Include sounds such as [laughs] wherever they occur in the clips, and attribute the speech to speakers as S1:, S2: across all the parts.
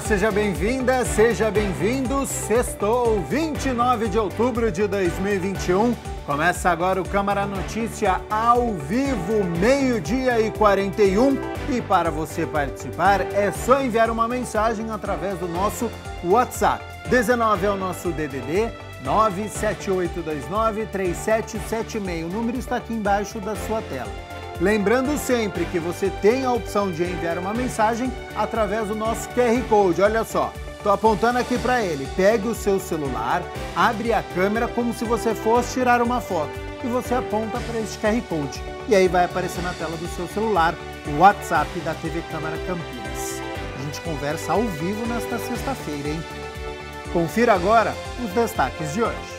S1: seja bem-vinda, seja bem-vindo. Sextou, 29 de outubro de 2021. Começa agora o Câmara Notícia ao vivo, meio-dia e 41. E para você participar, é só enviar uma mensagem através do nosso WhatsApp. 19 é o nosso DDD 978293776. O número está aqui embaixo da sua tela. Lembrando sempre que você tem a opção de enviar uma mensagem através do nosso QR Code. Olha só, estou apontando aqui para ele. Pegue o seu celular, abre a câmera como se você fosse tirar uma foto e você aponta para este QR Code. E aí vai aparecer na tela do seu celular o WhatsApp da TV Câmara Campinas. A gente conversa ao vivo nesta sexta-feira, hein? Confira agora os destaques de hoje.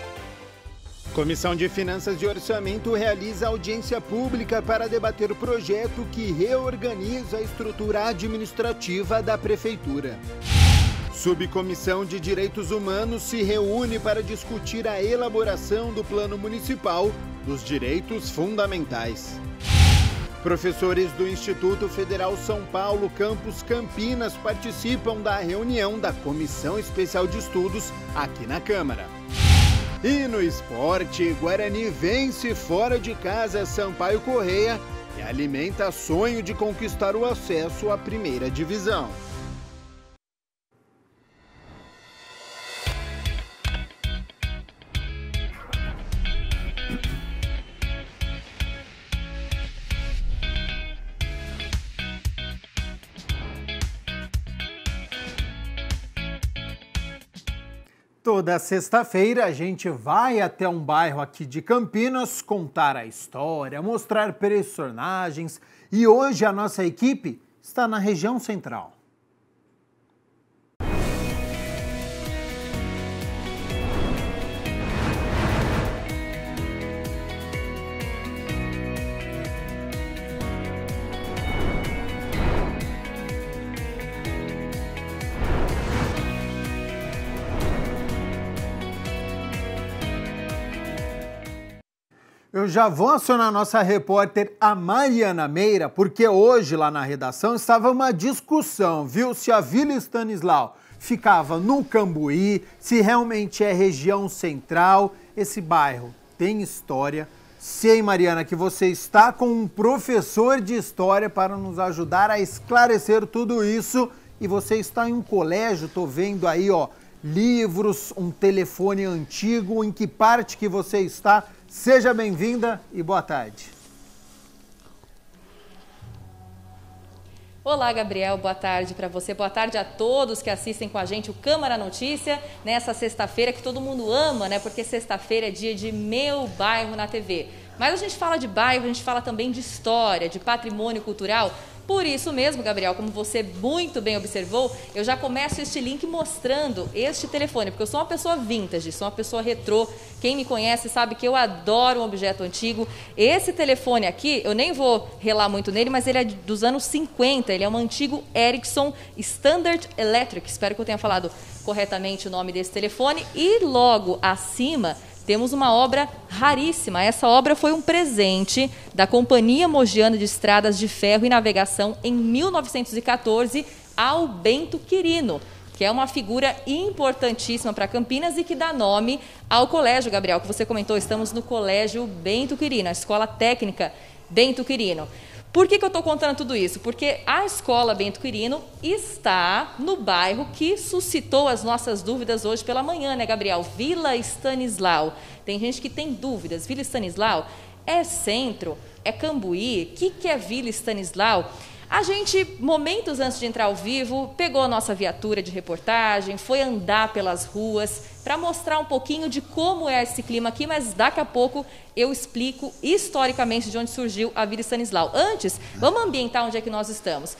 S1: Comissão de Finanças e Orçamento realiza audiência pública para debater o projeto que reorganiza a estrutura administrativa da Prefeitura. Subcomissão de Direitos Humanos se reúne para discutir a elaboração do Plano Municipal dos Direitos Fundamentais. Professores do Instituto Federal São Paulo, Campus Campinas, participam da reunião da Comissão Especial de Estudos aqui na Câmara. E no esporte, Guarani vence fora de casa Sampaio Correia e alimenta sonho de conquistar o acesso à primeira divisão. toda sexta-feira a gente vai até um bairro aqui de Campinas contar a história, mostrar personagens e hoje a nossa equipe está na região central. Eu já vou acionar nossa repórter, a Mariana Meira, porque hoje lá na redação estava uma discussão, viu? Se a Vila Stanislau ficava no Cambuí, se realmente é região central. Esse bairro tem história. Sei, Mariana, que você está com um professor de história para nos ajudar a esclarecer tudo isso. E você está em um colégio, Estou vendo aí, ó, livros, um telefone antigo, em que parte que você está? Seja bem-vinda e boa tarde.
S2: Olá, Gabriel. Boa tarde para você. Boa tarde a todos que assistem com a gente o Câmara Notícia nessa sexta-feira que todo mundo ama, né? Porque sexta-feira é dia de Meu Bairro na TV. Mas a gente fala de bairro, a gente fala também de história, de patrimônio cultural por isso mesmo, Gabriel, como você muito bem observou, eu já começo este link mostrando este telefone, porque eu sou uma pessoa vintage, sou uma pessoa retrô. Quem me conhece sabe que eu adoro um objeto antigo. Esse telefone aqui, eu nem vou relar muito nele, mas ele é dos anos 50, ele é um antigo Ericsson Standard Electric. Espero que eu tenha falado corretamente o nome desse telefone. E logo acima temos uma obra raríssima. Essa obra foi um presente da Companhia Mogiana de Estradas de Ferro e Navegação em 1914 ao Bento Quirino, que é uma figura importantíssima para Campinas e que dá nome ao colégio, Gabriel, que você comentou. Estamos no Colégio Bento Quirino, a escola técnica Bento Quirino. Por que, que eu estou contando tudo isso? Porque a escola Bento Quirino está no bairro que suscitou as nossas dúvidas hoje pela manhã, né, Gabriel? Vila Stanislau. Tem gente que tem dúvidas. Vila Stanislau é centro? É Cambuí? O que, que é Vila Stanislau? A gente, momentos antes de entrar ao vivo, pegou a nossa viatura de reportagem, foi andar pelas ruas, para mostrar um pouquinho de como é esse clima aqui, mas daqui a pouco eu explico historicamente de onde surgiu a Vila Stanislau. Antes, vamos ambientar onde é que nós estamos.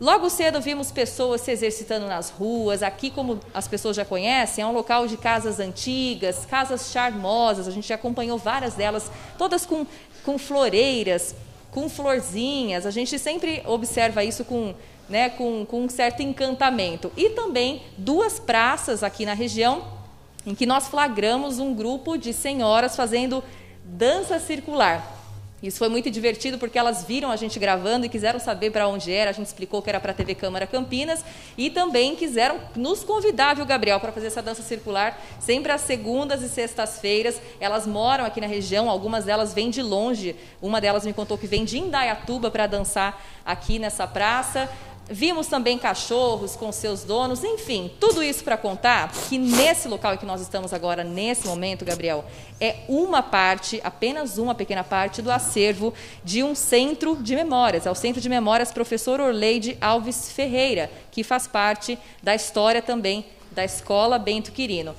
S2: Logo cedo vimos pessoas se exercitando nas ruas. Aqui, como as pessoas já conhecem, é um local de casas antigas, casas charmosas. A gente já acompanhou várias delas, todas com, com floreiras, com florzinhas. A gente sempre observa isso com, né, com, com um certo encantamento. E também duas praças aqui na região em que nós flagramos um grupo de senhoras fazendo dança circular. Isso foi muito divertido porque elas viram a gente gravando e quiseram saber para onde era. A gente explicou que era para a TV Câmara Campinas e também quiseram nos convidar, viu, Gabriel, para fazer essa dança circular sempre às segundas e sextas-feiras. Elas moram aqui na região, algumas delas vêm de longe. Uma delas me contou que vem de Indaiatuba para dançar aqui nessa praça. Vimos também cachorros com seus donos, enfim, tudo isso para contar que nesse local em que nós estamos agora, nesse momento, Gabriel, é uma parte, apenas uma pequena parte do acervo de um centro de memórias. É o Centro de Memórias Professor Orleide Alves Ferreira, que faz parte da história também da Escola Bento Quirino.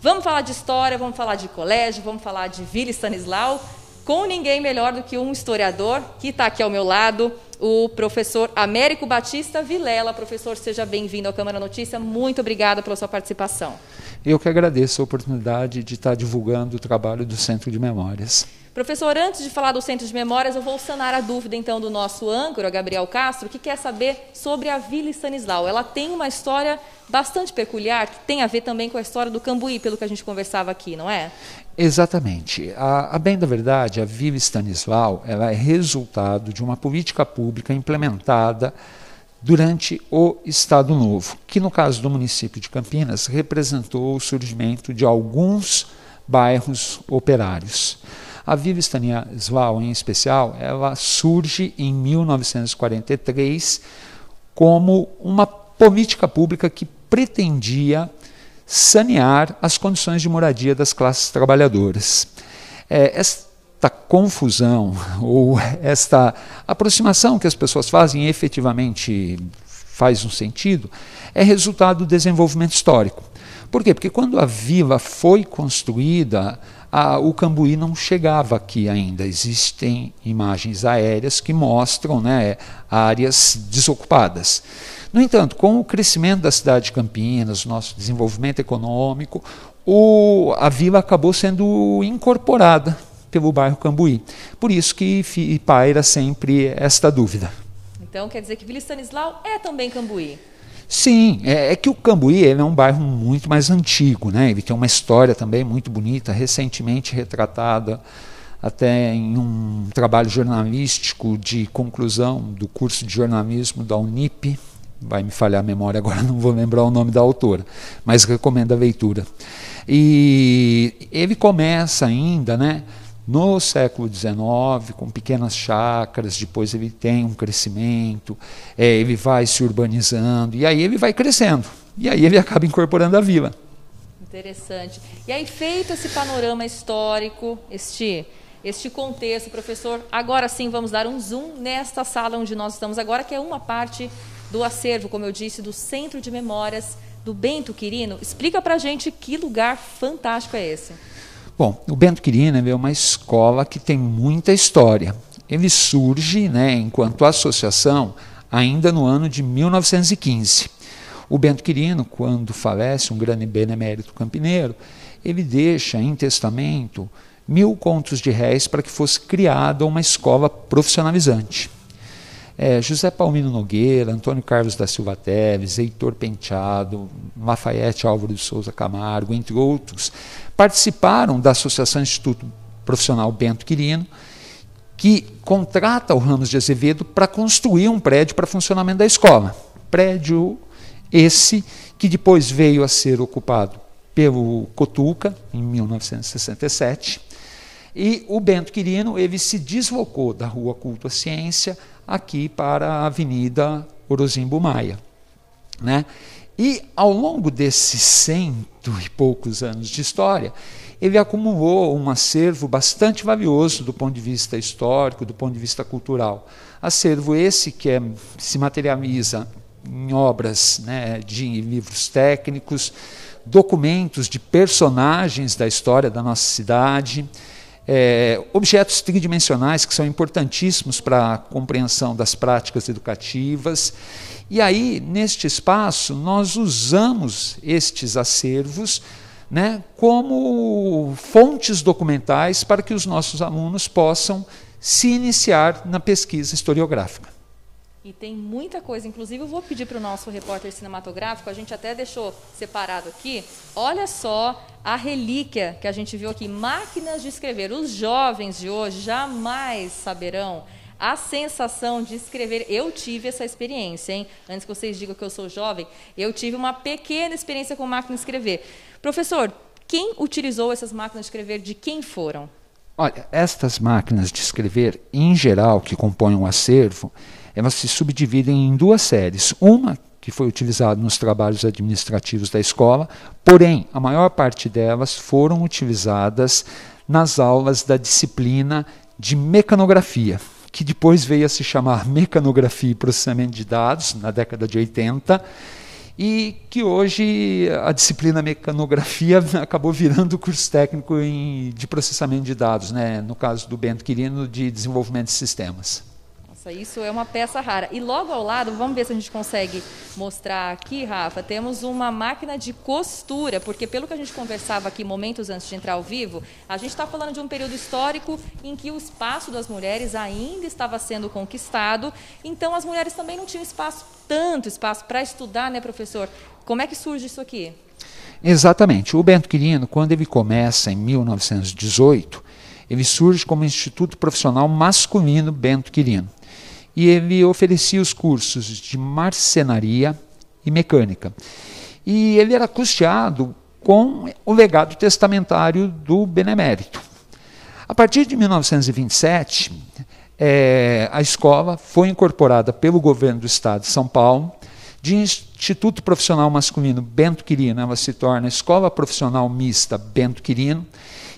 S2: Vamos falar de história, vamos falar de colégio, vamos falar de Vila Stanislau, com ninguém melhor do que um historiador que está aqui ao meu lado, o professor Américo Batista Vilela. Professor, seja bem-vindo à Câmara Notícia. Muito obrigada pela sua participação.
S3: Eu que agradeço a oportunidade de estar divulgando o trabalho do Centro de Memórias.
S2: Professor, antes de falar do Centro de Memórias, eu vou sanar a dúvida então do nosso âncora, Gabriel Castro, que quer saber sobre a Vila Stanislau. Ela tem uma história bastante peculiar, que tem a ver também com a história do Cambuí, pelo que a gente conversava aqui, não é?
S3: Exatamente. A, a bem da verdade, a Viva Stanislau, ela é resultado de uma política pública implementada durante o Estado Novo, que no caso do município de Campinas representou o surgimento de alguns bairros operários. A Viva Stanislau, em especial, ela surge em 1943 como uma política pública que pretendia sanear as condições de moradia das classes trabalhadoras. É, esta confusão ou esta aproximação que as pessoas fazem efetivamente faz um sentido, é resultado do desenvolvimento histórico. Por quê? Porque quando a vila foi construída, a, ah, o Cambuí não chegava aqui ainda. Existem imagens aéreas que mostram né, áreas desocupadas. No entanto, com o crescimento da cidade de Campinas, nosso desenvolvimento econômico, o, a vila acabou sendo incorporada pelo bairro Cambuí. Por isso que fi, paira sempre esta dúvida.
S2: Então quer dizer que Vila Stanislau é também Cambuí?
S3: Sim, é, é, que o Cambuí é um bairro muito mais antigo, né? Ele tem uma história também muito bonita, recentemente retratada até em um trabalho jornalístico de conclusão do curso de jornalismo da Unip. Vai me falhar a memória agora, [laughs] não vou lembrar o nome da autora, mas recomendo a leitura. E ele começa ainda, né? no século XIX, com pequenas chácaras, depois ele tem um crescimento, é, ele vai se urbanizando, e aí ele vai crescendo, e aí ele acaba incorporando a vila.
S2: Interessante. E aí, feito esse panorama histórico, este, este contexto, professor, agora sim vamos dar um zoom nesta sala onde nós estamos agora, que é uma parte do acervo, como eu disse, do Centro de Memórias do Bento Quirino. Explica para gente que lugar fantástico é esse.
S3: Bom, o Bento Quirino é uma escola que tem muita história. Ele surge, né, enquanto associação, ainda no ano de 1915. O Bento Quirino, quando falece, um grande benemérito campineiro, ele deixa em testamento mil contos de réis para que fosse criada uma escola profissionalizante. É, José Palmino Nogueira, Antônio Carlos da Silva Teves, Heitor Penteado, Lafayette Álvaro de Souza Camargo, entre outros, participaram da Associação Instituto Profissional Bento Quirino, que contrata o Ramos de Azevedo para construir um prédio para funcionamento da escola. Prédio esse que depois veio a ser ocupado pelo Cotuca, em 1967. E o Bento Quirino ele se deslocou da Rua Culto à Ciência aqui para a Avenida Orozimbo Maia. Né? E ao longo desses cento e poucos anos de história, ele acumulou um acervo bastante valioso do ponto de vista histórico, do ponto de vista cultural. Acervo esse que é, se materializa em obras né, de livros técnicos, documentos de personagens da história da nossa cidade, é, objetos tridimensionais que são importantíssimos para a compreensão das práticas educativas. E aí, neste espaço, nós usamos estes acervos né, como fontes documentais para que os nossos alunos possam se iniciar na pesquisa historiográfica.
S2: E tem muita coisa. Inclusive, eu vou pedir para o nosso repórter cinematográfico, a gente até deixou separado aqui. Olha só a relíquia que a gente viu aqui: máquinas de escrever. Os jovens de hoje jamais saberão a sensação de escrever. Eu tive essa experiência, hein? Antes que vocês digam que eu sou jovem, eu tive uma pequena experiência com máquina de escrever. Professor, quem utilizou essas máquinas de escrever? De quem foram?
S3: Olha, estas máquinas de escrever, em geral, que compõem o um acervo, elas se subdividem em duas séries. Uma que foi utilizada nos trabalhos administrativos da escola, porém, a maior parte delas foram utilizadas nas aulas da disciplina de mecanografia, que depois veio a se chamar mecanografia e processamento de dados, na década de 80 e que hoje a disciplina mecanografia [laughs] acabou virando curso técnico em, de processamento de dados, né? no caso do Bento Quirino, de desenvolvimento de sistemas.
S2: Nossa, isso é uma peça rara. E logo ao lado, vamos ver se a gente consegue mostrar aqui, Rafa, temos uma máquina de costura, porque pelo que a gente conversava aqui momentos antes de entrar ao vivo, a gente está falando de um período histórico em que o espaço das mulheres ainda estava sendo conquistado, então as mulheres também não tinham espaço, tanto espaço para estudar, né, professor? Como é que surge isso aqui?
S3: Exatamente. O Bento Quirino, quando ele começa em 1918, ele surge como Instituto Profissional Masculino Bento Quirino e ele oferecia os cursos de marcenaria e mecânica. E ele era custeado com o legado testamentário do Benemérito. A partir de 1927, é, eh, a escola foi incorporada pelo governo do estado de São Paulo. De Instituto Profissional Masculino Bento Quirino, ela se torna Escola Profissional Mista Bento Quirino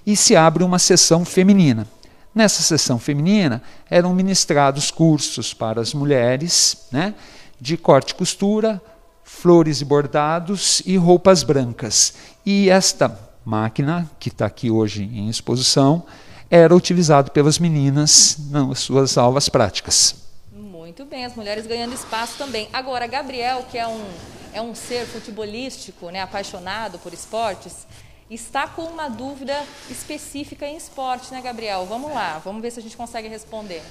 S3: e se abre uma seção feminina. Nessa sessão feminina eram ministrados cursos para as mulheres né, de corte e costura, flores e bordados e roupas brancas. E esta máquina, que está aqui hoje em exposição, era utilizada pelas meninas nas suas aulas práticas.
S2: Muito bem, as mulheres ganhando espaço também. Agora, Gabriel, que é um, é um ser futebolístico, né, apaixonado por esportes, está com uma dúvida específica em esporte, né, Gabriel? Vamos lá, vamos ver se a gente consegue responder.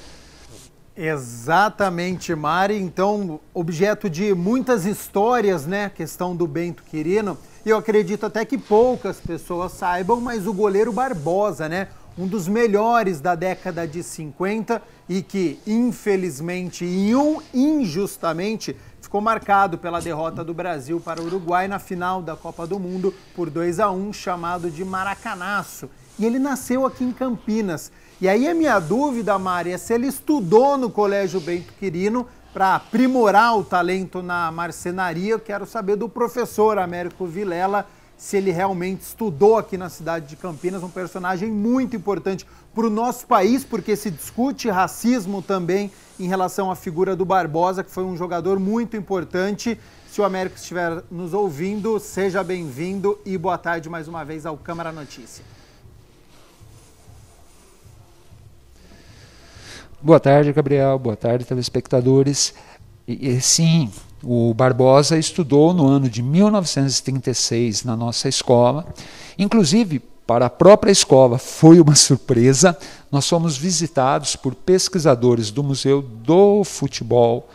S1: Exatamente, Mari. Então, objeto de muitas histórias, né? A questão do Bento Quirino. E eu acredito até que poucas pessoas saibam, mas o goleiro Barbosa, né? Um dos melhores da década de 50 e que, infelizmente e injustamente, ficou marcado pela derrota do Brasil para o Uruguai na final da Copa do Mundo por 2 a 1, chamado de Maracanaço. E ele nasceu aqui em Campinas. E aí a minha dúvida, Mari, é se ele estudou no Colégio Bento Quirino para aprimorar o talento na marcenaria. Eu quero saber do professor Américo Vilela se ele realmente estudou aqui na cidade de Campinas, um personagem muito importante para o nosso país, porque se discute racismo também em relação à figura do Barbosa, que foi um jogador muito importante. Se o Américo estiver nos ouvindo, seja bem-vindo e boa tarde mais uma vez ao Câmara Notícia.
S3: Boa tarde, Gabriel. Boa tarde, telespectadores. E, e, sim, o Barbosa estudou no ano de 1936 na nossa escola, inclusive para a própria escola foi uma surpresa. Nós fomos visitados por pesquisadores do Museu do Futebol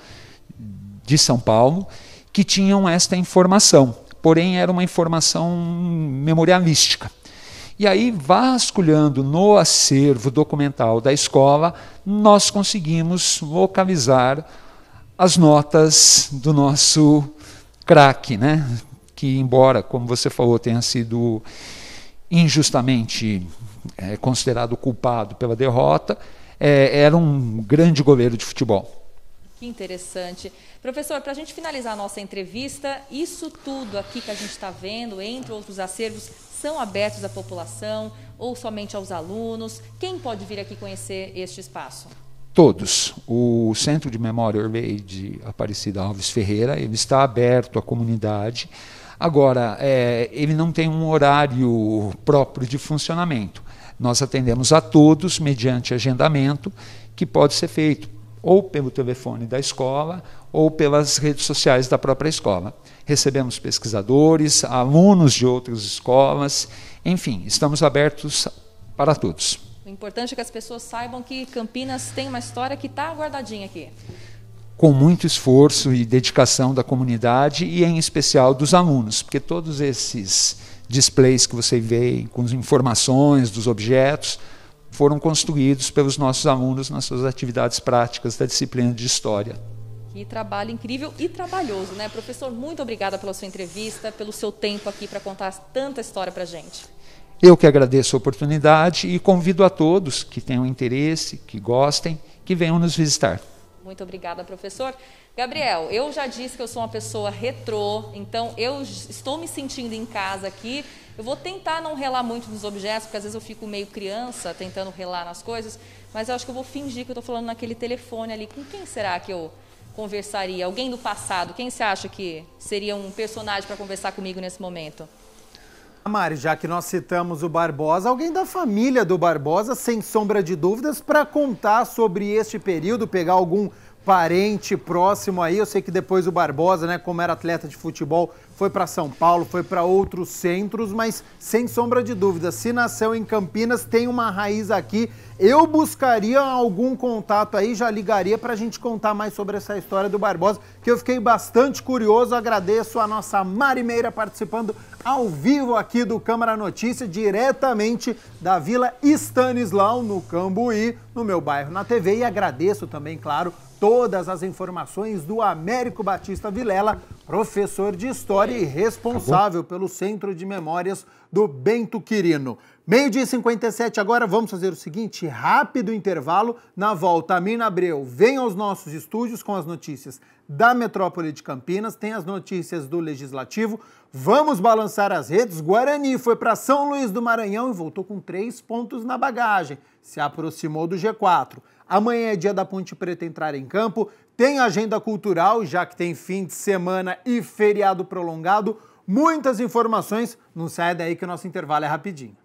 S3: de São Paulo que tinham esta informação, porém era uma informação memorialística. E aí, vasculhando no acervo documental da escola, nós conseguimos localizar as notas do nosso craque, né? que, embora, como você falou, tenha sido injustamente é, considerado culpado pela derrota, é, era um grande goleiro de futebol.
S2: Que interessante. Professor, para a gente finalizar a nossa entrevista, isso tudo aqui que a gente está vendo, entre outros acervos, são abertos à população ou somente aos alunos? Quem pode vir aqui conhecer este espaço?
S3: todos. O Centro de Memória Urvey de Aparecida Alves Ferreira, ele está aberto à comunidade. Agora, é, ele não tem um horário próprio de funcionamento. Nós atendemos a todos mediante agendamento, que pode ser feito ou pelo telefone da escola ou pelas redes sociais da própria escola. Recebemos pesquisadores, alunos de outras escolas, enfim, estamos abertos para todos
S2: importante é que as pessoas saibam que Campinas tem uma história que está guardadinha aqui.
S3: Com muito esforço e dedicação da comunidade e, em especial, dos alunos, porque todos esses displays que você vê com as informações dos objetos foram construídos pelos nossos alunos nas suas atividades práticas da disciplina de História.
S2: Que trabalho incrível e trabalhoso, né? Professor, muito obrigada pela sua entrevista, pelo seu tempo aqui para contar tanta história para gente.
S3: Eu que agradeço a oportunidade e convido a todos que tenham interesse, que gostem, que venham nos visitar.
S2: Muito obrigada, professor. Gabriel, eu já disse que eu sou uma pessoa retrô, então eu estou me sentindo em casa aqui. Eu vou tentar não relar muito nos objetos, porque às vezes eu fico meio criança tentando relar nas coisas, mas eu acho que eu vou fingir que eu estou falando naquele telefone ali. Com quem será que eu conversaria? Alguém do passado? Quem você acha que seria um personagem para conversar comigo nesse momento?
S1: Mari, já que nós citamos o Barbosa, alguém da família do Barbosa, sem sombra de dúvidas, para contar sobre este período, pegar algum parente próximo aí. Eu sei que depois o Barbosa, né, como era atleta de futebol, foi para São Paulo, foi para outros centros, mas sem sombra de dúvida, se nasceu em Campinas, tem uma raiz aqui. Eu buscaria algum contato aí, já ligaria para a gente contar mais sobre essa história do Barbosa, que eu fiquei bastante curioso. Agradeço a nossa Marimeira participando ao vivo aqui do Câmara Notícia, diretamente da Vila Stanislau, no Cambuí, no meu bairro, na TV. E agradeço também, claro, todas as informações do Américo Batista Vilela, professor de História e responsável pelo Centro de Memórias do Bento Quirino. Meio dia 57 agora, vamos fazer o seguinte, rápido intervalo. Na volta, a Mina Abreu vem aos nossos estúdios com as notícias da metrópole de Campinas, tem as notícias do Legislativo. Vamos balançar as redes. Guarani foi para São Luís do Maranhão e voltou com três pontos na bagagem. Se aproximou do G4. Amanhã é dia da Ponte Preta entrar em campo. Tem agenda cultural, já que tem fim de semana e feriado prolongado. Muitas informações. Não sai daí que o nosso intervalo é rapidinho.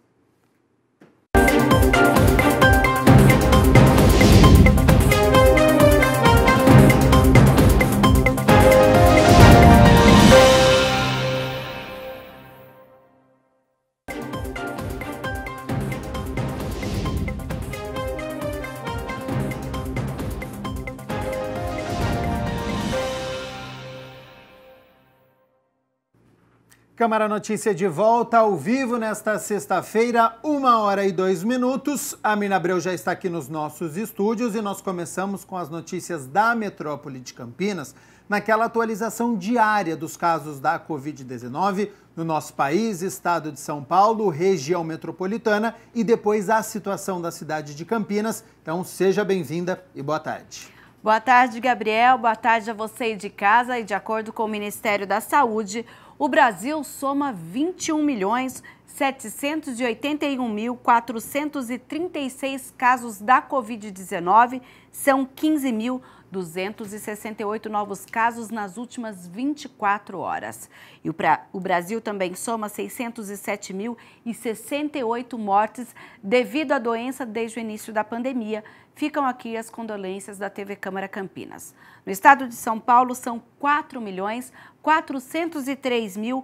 S1: Câmara Notícia de volta ao vivo nesta sexta-feira, uma hora e dois minutos. A Mina Abreu já está aqui nos nossos estúdios e nós começamos com as notícias da metrópole de Campinas, naquela atualização diária dos casos da Covid-19 no nosso país, estado de São Paulo, região metropolitana e depois a situação da cidade de Campinas. Então seja bem-vinda e boa tarde.
S4: Boa tarde, Gabriel. Boa tarde a você de casa. E de acordo com o Ministério da Saúde, o Brasil soma 21 milhões 781.436 casos da Covid-19, são 15 mil 268 novos casos nas últimas 24 horas. E o, Brasil também soma 607.068 mortes devido à doença desde o início da pandemia. Ficam aqui as condolências da TV Câmara Campinas. No estado de São Paulo, são 4.403.856 milhões mil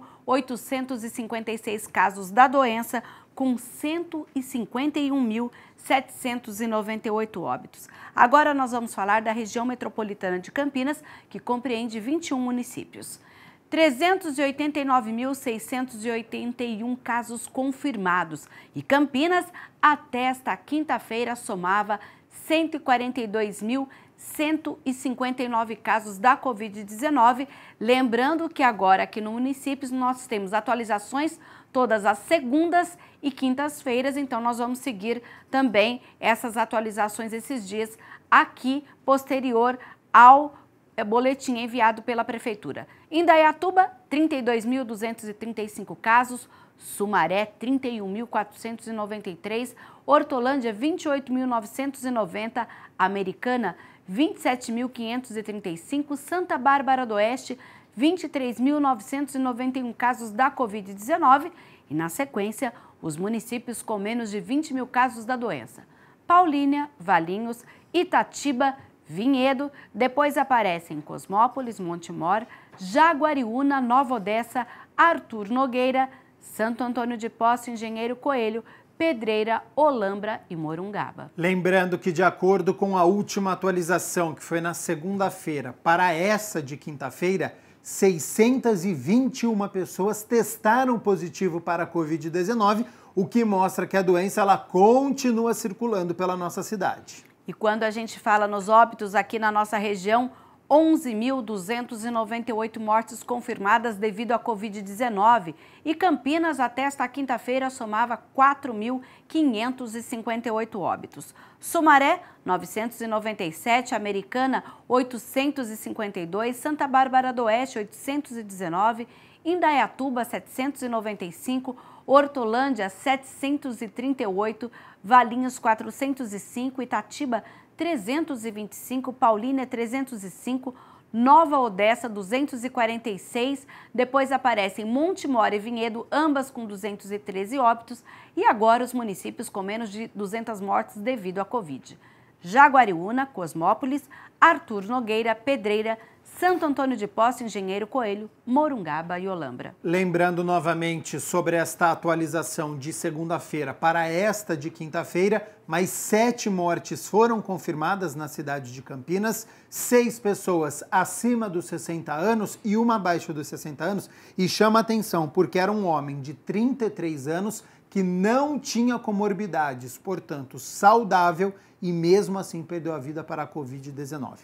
S4: casos da doença, com 151.000 mil 798 óbitos. Agora nós vamos falar da região metropolitana de Campinas, que compreende 21 municípios. 389.681 casos confirmados e Campinas, até esta quinta-feira, somava 142.159 casos da Covid-19. Lembrando que agora aqui no município nós temos atualizações todas as segundas e quintas-feiras. Então, nós vamos seguir também essas atualizações esses dias aqui, posterior ao eh, boletim enviado pela Prefeitura. Indaiatuba, 32.235 casos. Sumaré, 31.493. Hortolândia, 28.990. Americana, 27.535. Santa Bárbara do Oeste, 23.991 casos da Covid-19 e, na sequência, os municípios com menos de 20 mil casos da doença. Paulínia, Valinhos, Itatiba, Vinhedo, depois aparecem Cosmópolis, Montemor, Jaguariúna, Nova Odessa, Arthur Nogueira, Santo Antônio de Posse, Engenheiro Coelho, Pedreira, Olambra e Morungaba.
S1: Lembrando que, de acordo com a última atualização, que foi na segunda-feira, para essa de quinta-feira, 621 pessoas testaram positivo para a Covid-19, o que mostra que a doença ela continua circulando pela nossa cidade.
S4: E quando a gente fala nos óbitos aqui na nossa região, 11.298 mortes confirmadas devido à Covid-19 e Campinas, até esta quinta-feira, somava 4.558 óbitos. Sumaré, 997, Americana, 852, Santa Bárbara do Oeste, 819, Indaiatuba, 795, Hortolândia, 738, Valinhos, 405, Itatiba, 705. 325, Paulínia 305, Nova Odessa 246, depois aparecem Monte Mora e Vinhedo, ambas com 213 óbitos, e agora os municípios com menos de 200 mortes devido à Covid. Jaguariúna, Cosmópolis, Arthur Nogueira, Pedreira, Santo Antônio de Posse, Engenheiro Coelho, Morungaba e Olambra.
S1: Lembrando novamente sobre esta atualização de segunda-feira para esta de quinta-feira, mais sete mortes foram confirmadas na cidade de Campinas, seis pessoas acima dos 60 anos e uma abaixo dos 60 anos. E chama atenção porque era um homem de 33 anos que não tinha comorbidades, portanto saudável e mesmo assim perdeu a vida para a Covid-19.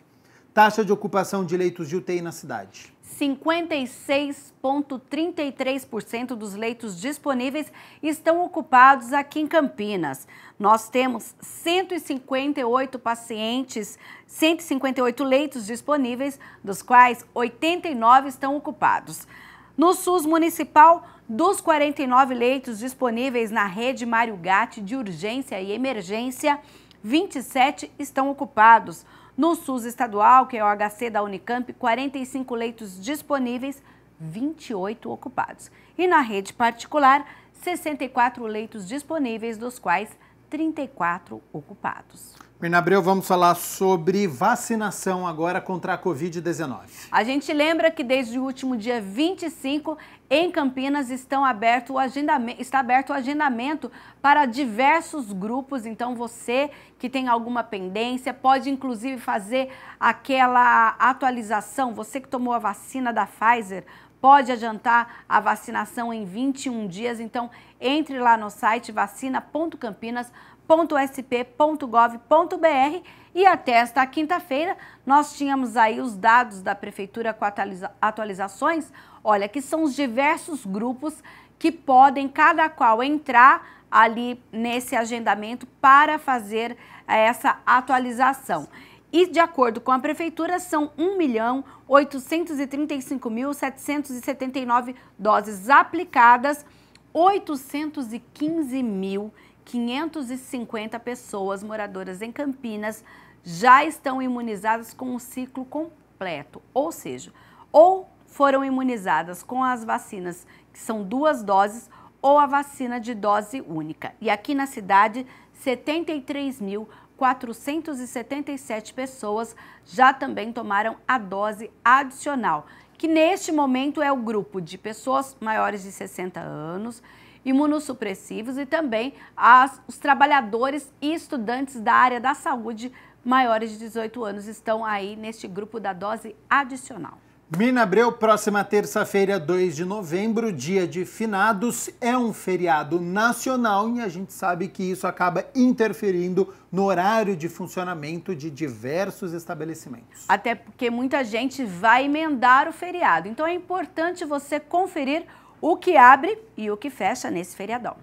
S1: Taxa de ocupação de leitos de UTI na cidade.
S4: 56,33% dos leitos disponíveis estão ocupados aqui em Campinas. Nós temos 158 pacientes, 158 leitos disponíveis, dos quais 89 estão ocupados. No SUS municipal, dos 49 leitos disponíveis na rede Mário Gatti de urgência e emergência, 27 estão ocupados. No SUS estadual, que é o HC da Unicamp, 45 leitos disponíveis, 28 ocupados. E na rede particular, 64 leitos disponíveis, dos quais 34 ocupados.
S1: Bernabreu, vamos falar sobre vacinação agora contra a Covid-19.
S4: A gente lembra que desde o último dia 25, em Campinas, estão aberto o agendamento, está aberto o agendamento para diversos grupos. Então, você que tem alguma pendência, pode inclusive fazer aquela atualização. Você que tomou a vacina da Pfizer, pode adiantar a vacinação em 21 dias. Então, entre lá no site vacina.campinas.com www.sp.gov.br e até esta quinta-feira nós tínhamos aí os dados da prefeitura com atualiza atualizações. Olha, que são os diversos grupos que podem cada qual entrar ali nesse agendamento para fazer eh, essa atualização. E de acordo com a prefeitura, são 1.835.779 milhão doses aplicadas, 815 mil 550 pessoas moradoras em Campinas já estão imunizadas com o ciclo completo, ou seja, ou foram imunizadas com as vacinas que são duas doses ou a vacina de dose única. E aqui na cidade, 73.477 pessoas já também tomaram a dose adicional, que neste momento é o grupo de pessoas maiores de 60 anos imunossupressivos e também as, os trabalhadores e estudantes da área da saúde maiores de 18 anos estão aí neste grupo da dose adicional.
S1: Mina Abreu, próxima terça-feira, 2 de novembro, dia de finados, é um feriado nacional e a gente sabe que isso acaba interferindo no horário de funcionamento de diversos estabelecimentos.
S4: Até porque muita gente vai emendar o feriado, então é importante você conferir o o que abre e o que fecha nesse feriadão.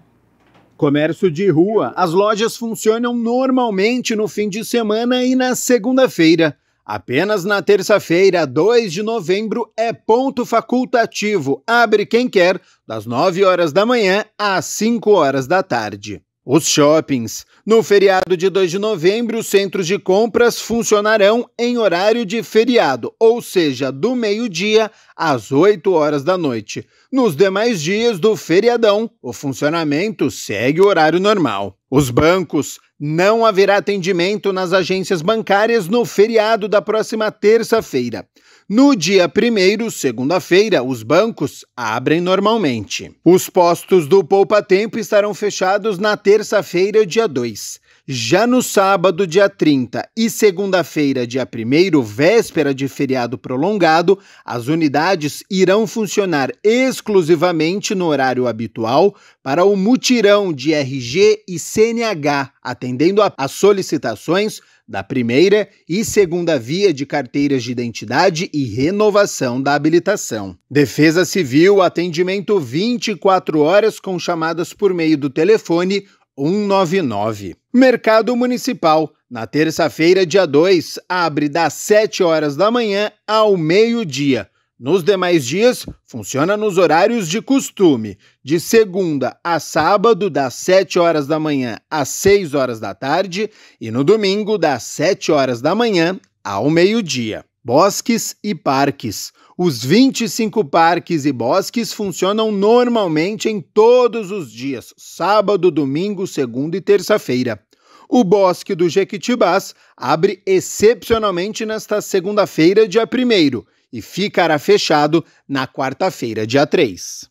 S1: Comércio de rua. As lojas funcionam normalmente no fim de semana e na segunda-feira. Apenas na terça-feira, 2 de novembro, é ponto facultativo. Abre quem quer, das 9 horas da manhã às 5 horas da tarde. Os shoppings. No feriado de 2 de novembro, os centros de compras funcionarão em horário de feriado, ou seja, do meio-dia às 8 horas da noite. Nos demais dias do feriadão, o funcionamento segue o horário normal. Os bancos. Não haverá atendimento nas agências bancárias no feriado da próxima terça-feira. No dia 1 segunda-feira, os bancos abrem normalmente. Os postos do Poupa Tempo estarão fechados na terça-feira, dia 2. Já no sábado, dia 30 e segunda-feira, dia 1, véspera de feriado prolongado, as unidades irão funcionar exclusivamente no horário habitual para o mutirão de RG e CNH, atendendo a, a solicitações da primeira e segunda via de carteiras de identidade e renovação da habilitação. Defesa Civil, atendimento 24 horas com chamadas por meio do telefone 199. Mercado Municipal, na terça-feira, dia 2, abre das 7 horas da manhã ao meio-dia nos demais dias, funciona nos horários de costume, de segunda a sábado, das 7 horas da manhã às 6 horas da tarde, e no domingo, das 7 horas da manhã ao meio-dia. Bosques e parques. Os 25 parques e bosques funcionam normalmente em todos os dias, sábado, domingo, segunda e terça-feira. O Bosque do Jequitibás abre excepcionalmente nesta segunda-feira, dia 1 e ficará fechado na quarta-feira, dia 3.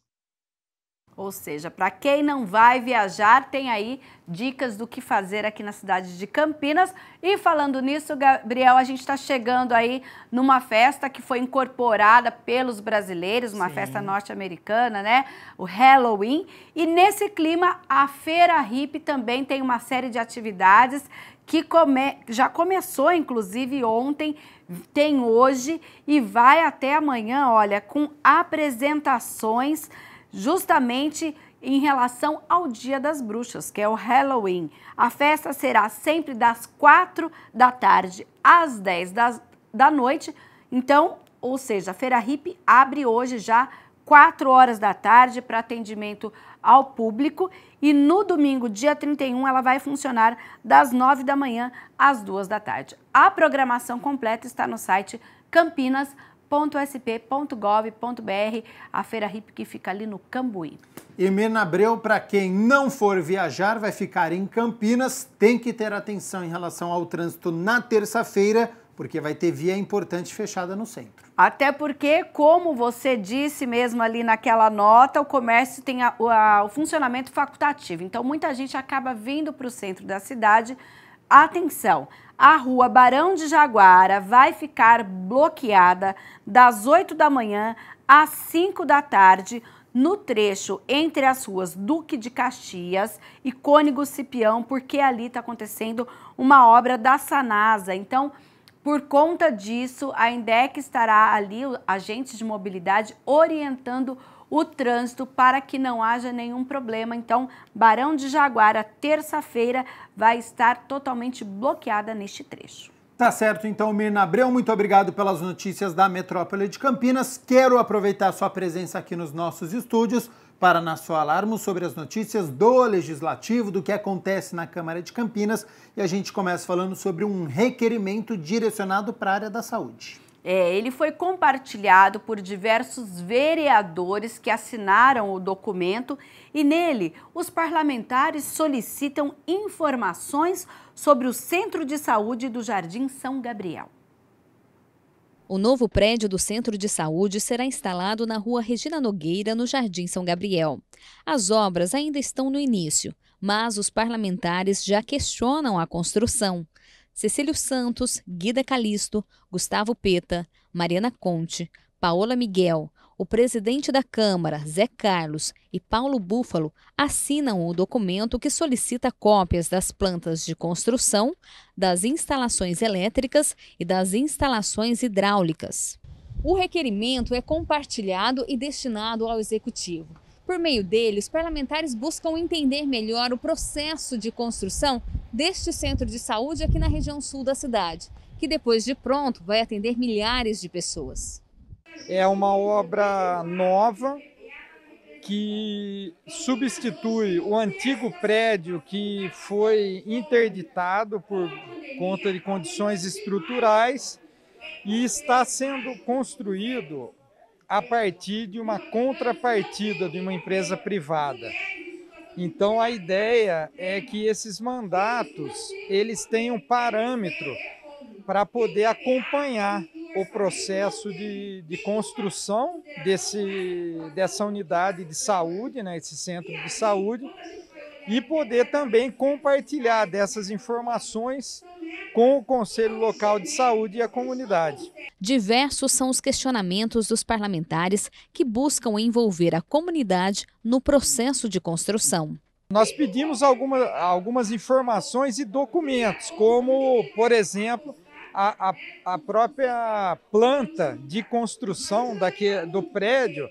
S4: Ou seja, para quem não vai viajar, tem aí dicas do que fazer aqui na cidade de Campinas. E falando nisso, Gabriel, a gente está chegando aí numa festa que foi incorporada pelos brasileiros, uma Sim. festa norte-americana, né? O Halloween. E nesse clima, a Feira Hip também tem uma série de atividades que come... já começou, inclusive, ontem tem hoje e vai até amanhã, olha, com apresentações justamente em relação ao Dia das Bruxas, que é o Halloween. A festa será sempre das 4 da tarde às 10 da, da noite. Então, ou seja, a Feira Hip abre hoje já 4 horas da tarde para atendimento ao público e no domingo, dia 31, ela vai funcionar das 9 da manhã às 2 da tarde. A programação completa está no site campinas.sp.gov.br, a feira hip que fica ali no Cambuí.
S1: E Mirna Abreu, para quem não for viajar, vai ficar em Campinas, tem que ter atenção em relação ao trânsito na terça-feira porque vai ter via importante fechada no centro. Até porque, como
S4: você disse mesmo ali naquela nota, o comércio tem a, a, o funcionamento facultativo. Então, muita gente acaba vindo para o centro da cidade. Atenção! A rua Barão de Jaguara vai ficar bloqueada das 8 da manhã às 5 da tarde no trecho entre as ruas Duque de Caxias e Cônigo Cipião, porque ali está acontecendo uma obra da Sanasa. Então, por conta disso, a INDEC estará ali, agentes de mobilidade, orientando o trânsito para que não haja nenhum problema. Então, Barão de Jaguara, terça-feira, vai estar totalmente bloqueada neste trecho.
S1: Tá certo, então, Mirna Abreu, muito obrigado pelas notícias da Metrópole de Campinas. Quero aproveitar sua presença aqui nos nossos estúdios para nosso alarme sobre as notícias do legislativo, do que acontece na Câmara de Campinas, e a gente começa falando sobre um requerimento direcionado para a área da saúde.
S4: É, ele foi compartilhado por diversos vereadores que assinaram o documento e nele os parlamentares solicitam informações sobre o Centro de Saúde do
S5: Jardim São Gabriel. O novo prédio do Centro de Saúde será instalado na rua Regina Nogueira, no Jardim São Gabriel. As obras ainda estão no início, mas os parlamentares já questionam a construção. Cecílio Santos, Guida Calisto, Gustavo Peta, Mariana Conte, Paola Miguel, o presidente da Câmara, Zé Carlos, e Paulo Búfalo assinam o documento que solicita cópias das plantas de construção, das instalações elétricas e das instalações hidráulicas. O requerimento é compartilhado e destinado ao Executivo. Por meio dele, os parlamentares buscam entender melhor o processo de construção deste centro de saúde aqui na região sul da cidade, que depois de pronto vai atender milhares de pessoas
S6: é uma obra nova que substitui o antigo prédio que foi interditado por conta de condições estruturais e está sendo construído a partir de uma contrapartida de uma empresa privada. Então a ideia é que esses mandatos eles tenham parâmetro para poder acompanhar o processo de, de construção desse, dessa unidade de saúde, né, esse centro de saúde, e poder também compartilhar dessas informações com o Conselho Local de Saúde e a comunidade.
S5: Diversos são os questionamentos dos parlamentares que buscam envolver a comunidade no processo de construção.
S6: Nós pedimos alguma, algumas informações e documentos, como, por exemplo, a, a, a própria planta de construção daqui, do prédio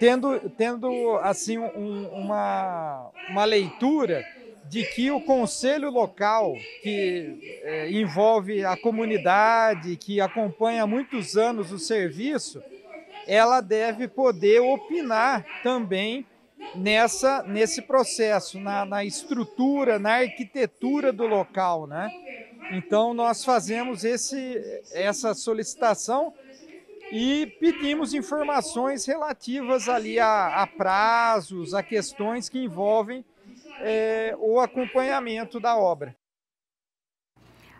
S6: tendo, tendo assim um, uma, uma leitura de que o conselho local, que é, envolve a comunidade, que acompanha há muitos anos o serviço, ela deve poder opinar também nessa, nesse processo, na, na estrutura, na arquitetura do local, né? Então nós fazemos esse, essa solicitação e pedimos informações relativas ali a, a prazos, a questões que envolvem é, o acompanhamento da obra.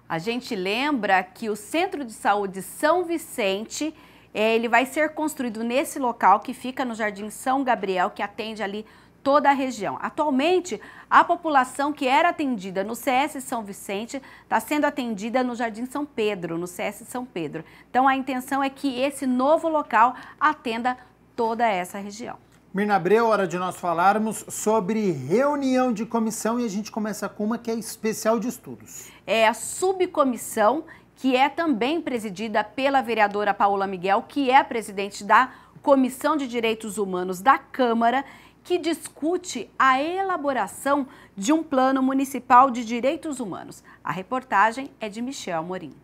S6: A gente
S4: lembra que o Centro de Saúde São Vicente é, ele vai ser construído nesse local que fica no Jardim São Gabriel, que atende ali toda a região. Atualmente, a população que era atendida no CS São Vicente está sendo atendida no Jardim São Pedro, no CS São Pedro. Então, a intenção é que esse novo local atenda toda essa região.
S1: Mirna Abreu, hora de nós falarmos sobre reunião de comissão e a gente começa com uma que é especial de estudos.
S4: É a subcomissão que é também presidida pela vereadora Paula Miguel, que é a presidente da Comissão de Direitos Humanos da Câmara que discute a elaboração de um plano municipal de direitos humanos. A reportagem é de Michel
S5: Morim.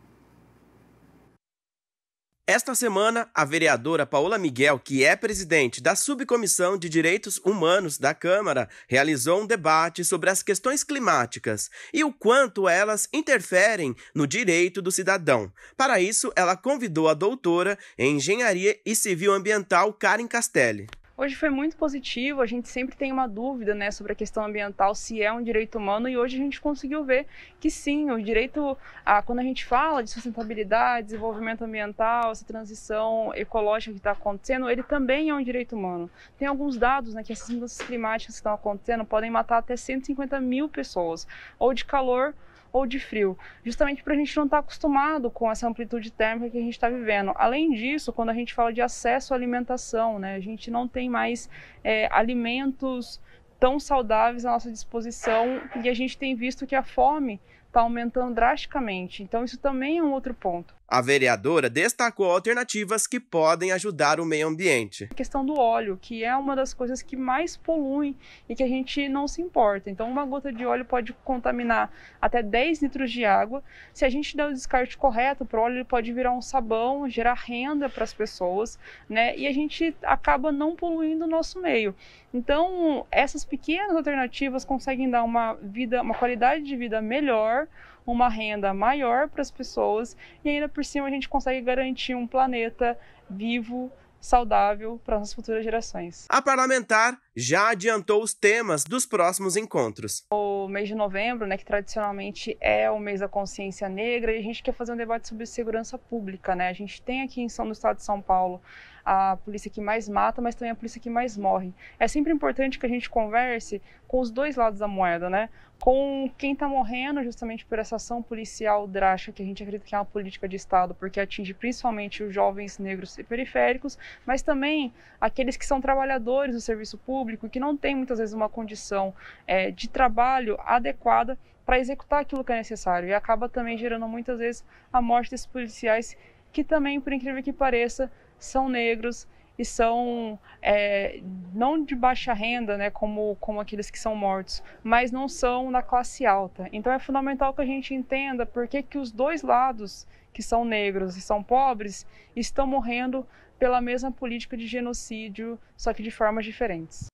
S7: Esta semana, a vereadora Paola Miguel, que é presidente da Subcomissão de Direitos Humanos da Câmara, realizou um debate sobre as questões climáticas e o quanto elas interferem no direito do cidadão. Para isso, ela convidou a doutora em Engenharia e Civil Ambiental Karen Castelli.
S8: Hoje foi muito positivo, a gente sempre tem uma dúvida né, sobre a questão ambiental, se é um direito humano, e hoje a gente conseguiu ver que sim, o direito, a, quando a gente fala de sustentabilidade, desenvolvimento ambiental, essa transição ecológica que está acontecendo, ele também é um direito humano. Tem alguns dados né, que essas mudanças climáticas que estão acontecendo podem matar até 150 mil pessoas, ou de calor ou de frio, justamente para a gente não estar tá acostumado com essa amplitude térmica que a gente está vivendo. Além disso, quando a gente fala de acesso à alimentação, né, a gente não tem mais é, alimentos tão saudáveis à nossa disposição e a gente tem visto que a fome está aumentando drasticamente. Então, isso também é um outro ponto.
S7: A vereadora destacou alternativas que podem ajudar o meio ambiente. A
S8: questão do óleo, que é uma das coisas que mais polui e que a gente não se importa. Então, uma gota de óleo pode contaminar até 10 litros de água. Se a gente der o descarte correto para o óleo, ele pode virar um sabão, gerar renda para as pessoas, né? E a gente acaba não poluindo o nosso meio. Então, essas pequenas alternativas conseguem dar uma vida, uma qualidade de vida melhor uma renda maior para as pessoas e ainda por cima a gente consegue garantir um planeta vivo, saudável para as futuras gerações.
S7: A parlamentar já adiantou os temas dos próximos encontros.
S8: O mês de novembro, né, que tradicionalmente é o mês da consciência negra, e a gente quer fazer um debate sobre segurança pública, né? A gente tem aqui em São do Estado de São Paulo a polícia que mais mata, mas também a polícia que mais morre. É sempre importante que a gente converse com os dois lados da moeda, né? Com quem está morrendo justamente por essa ação policial drástica que a gente acredita que é uma política de Estado, porque atinge principalmente os jovens negros e periféricos, mas também aqueles que são trabalhadores do serviço público público que não tem muitas vezes uma condição é, de trabalho adequada para executar aquilo que é necessário e acaba também gerando muitas vezes a morte desses policiais que também, por incrível que pareça, são negros e são é, não de baixa renda, né, como, como aqueles que são mortos, mas não são da classe alta. Então é fundamental que a gente entenda por que, que os dois lados, que são negros e são pobres, estão morrendo pela mesma política de genocídio, só que de formas diferentes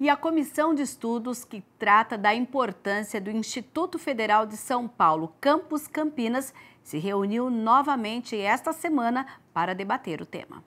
S8: e a comissão
S4: de estudos que trata da importância do Instituto Federal de São Paulo, Campus Campinas, se reuniu novamente esta semana para debater o tema.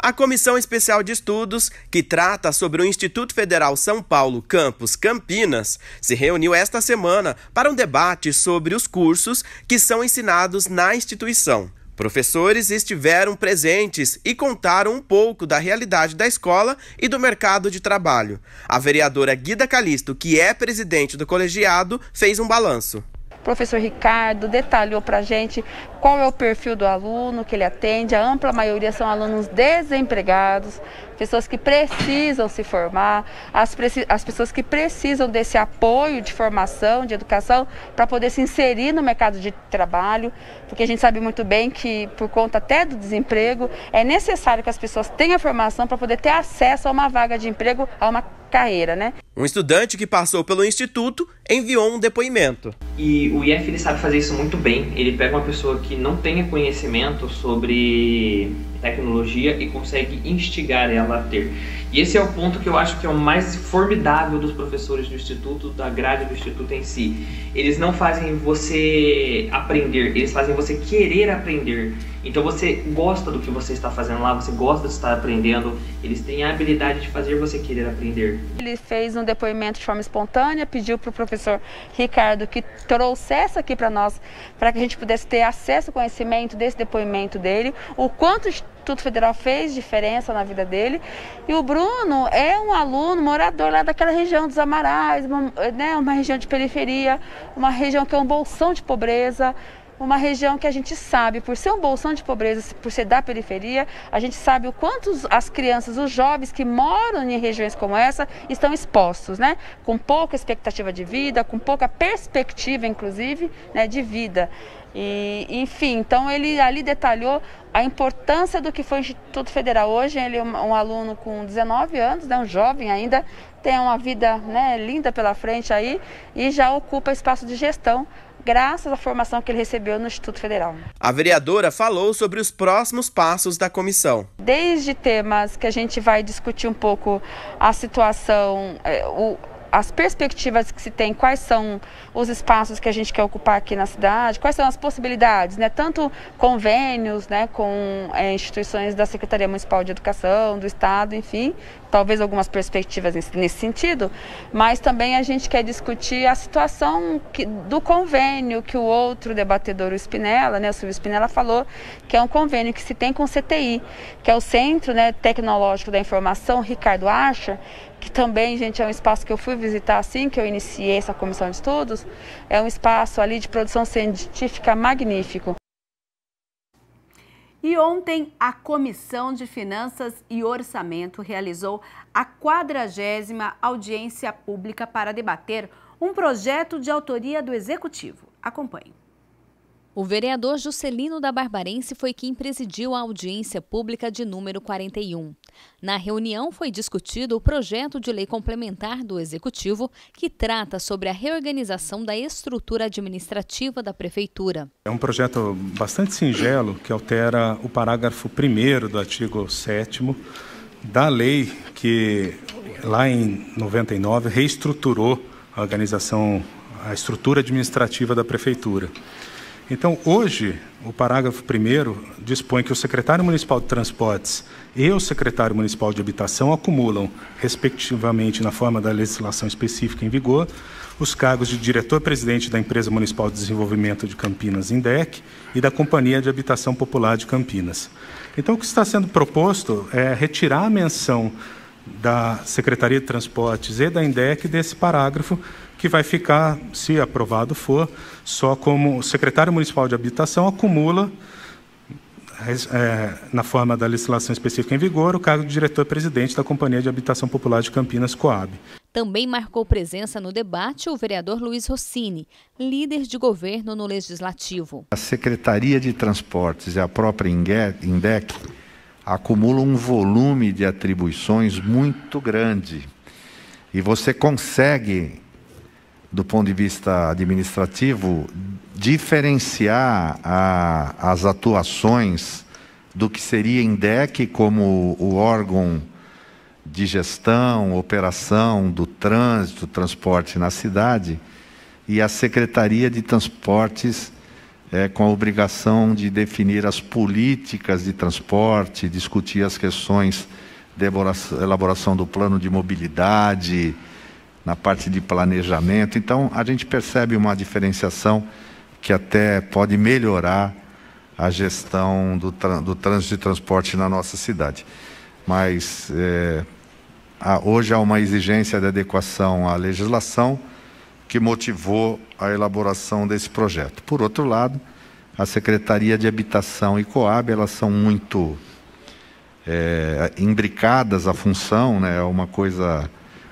S7: A Comissão Especial de Estudos, que trata sobre o Instituto Federal São Paulo Campus Campinas, se reuniu esta semana para um debate sobre os cursos que são ensinados na instituição. Professores estiveram presentes e contaram um pouco da realidade da escola e do mercado de trabalho. A vereadora Guida Calisto, que é presidente do colegiado, fez um balanço.
S9: O professor Ricardo detalhou para a gente qual é o perfil do aluno que ele atende. A ampla maioria são alunos desempregados, pessoas que precisam se formar, as, as pessoas que precisam desse apoio de formação, de educação, para poder se inserir no mercado de trabalho, porque a gente sabe muito bem que, por conta até do desemprego, é necessário que as pessoas tenham formação para poder ter acesso a uma vaga de emprego, a uma carreira, né?
S7: Um estudante que passou pelo instituto enviou um depoimento. E o IF ele sabe fazer
S8: isso muito bem. Ele pega uma pessoa que não tenha conhecimento sobre tecnologia e consegue instigar ela a ter. E esse é o ponto que eu acho que é o mais formidável dos professores do instituto, da grade do instituto em si. Eles não fazem você aprender, eles fazem você querer aprender. Então você gosta do que você está fazendo lá, você gosta de estar aprendendo, eles têm a habilidade de fazer você querer aprender.
S9: Ele fez um depoimento de forma espontânea, pediu para o professor Ricardo que trouxesse aqui para nós, para que a gente pudesse ter acesso ao conhecimento desse depoimento dele, o quanto o Instituto Federal fez diferença na vida dele. E o Bruno é um aluno, morador lá daquela região dos Amarais, uma, né, uma região de periferia, uma região que é um bolsão de pobreza uma região que a gente sabe, por ser um bolsão de pobreza, por ser da periferia, a gente sabe o quanto as crianças, os jovens que moram em regiões como essa estão expostos, né? Com pouca expectativa de vida, com pouca perspectiva, inclusive, né, de vida. E, enfim, então ele ali detalhou a importância do que foi o Instituto Federal hoje. Ele é um, um aluno com 19 anos, né, um jovem ainda, tem uma vida né, linda pela frente aí e já ocupa espaço de gestão graças à formação que ele recebeu no Instituto Federal.
S7: A vereadora falou sobre os próximos passos da comissão.
S9: Desde temas que a gente vai discutir um pouco a situação, é, o, as perspectivas que se tem, quais são os espaços que a gente quer ocupar aqui na cidade, quais são as possibilidades, né? tanto convênios né, com é, instituições da Secretaria Municipal de Educação, do Estado, enfim, talvez algumas perspectivas nesse sentido, mas também a gente quer discutir a situação que, do convênio que o outro debatedor, o Spinella, né, o Silvio Spinella falou, que é um convênio que se tem com o CTI, que é o Centro né, Tecnológico da Informação, Ricardo Archer, que também, gente, é um espaço que eu fui visitar assim que eu iniciei essa comissão de estudos. É um espaço ali de produção científica magnífico.
S4: E ontem, a Comissão de Finanças e Orçamento realizou a 40 audiência
S5: pública para debater um projeto de autoria do Executivo. Acompanhe. O vereador Juscelino da Barbarense foi quem presidiu a audiência pública de número 41. Na reunião foi discutido o projeto de lei complementar do Executivo que trata sobre a reorganização da estrutura administrativa da Prefeitura.
S10: É um projeto bastante singelo que altera o parágrafo 1 do artigo 7 da lei que, lá em 99, reestruturou a organização, a estrutura administrativa da Prefeitura. Então, hoje, o parágrafo 1 dispõe que o secretário municipal de transportes e o secretário municipal de habitação acumulam, respectivamente, na forma da legislação específica em vigor, os cargos de diretor-presidente da Empresa Municipal de Desenvolvimento de Campinas, INDEC, e da Companhia de Habitação Popular de Campinas. Então, o que está sendo proposto é retirar a menção da Secretaria de Transportes e da INDEC desse parágrafo que vai ficar, se aprovado for, só como o secretário municipal de habitação acumula, é, na forma da legislação específica em vigor, o cargo de diretor-presidente da Companhia de Habitação Popular de Campinas, Coab.
S5: Também marcou presença no debate o vereador Luiz Rossini, líder de governo no Legislativo.
S11: A Secretaria de Transportes e a própria INDEC acumulam um volume de atribuições muito grande. E você consegue do ponto de vista administrativo, diferenciar a, as atuações do que seria INDEC como o órgão de gestão, operação do trânsito, transporte na cidade, e a Secretaria de Transportes é, com a obrigação de definir as políticas de transporte, discutir as questões de elaboração do plano de mobilidade, na parte de planejamento. Então, a gente percebe uma diferenciação que até pode melhorar a gestão do, do trânsito de transporte na nossa cidade. Mas é, a, hoje há uma exigência de adequação à legislação que motivou a elaboração desse projeto. Por outro lado, a Secretaria de Habitação e Coab elas são muito é, imbricadas a função, né? É uma coisa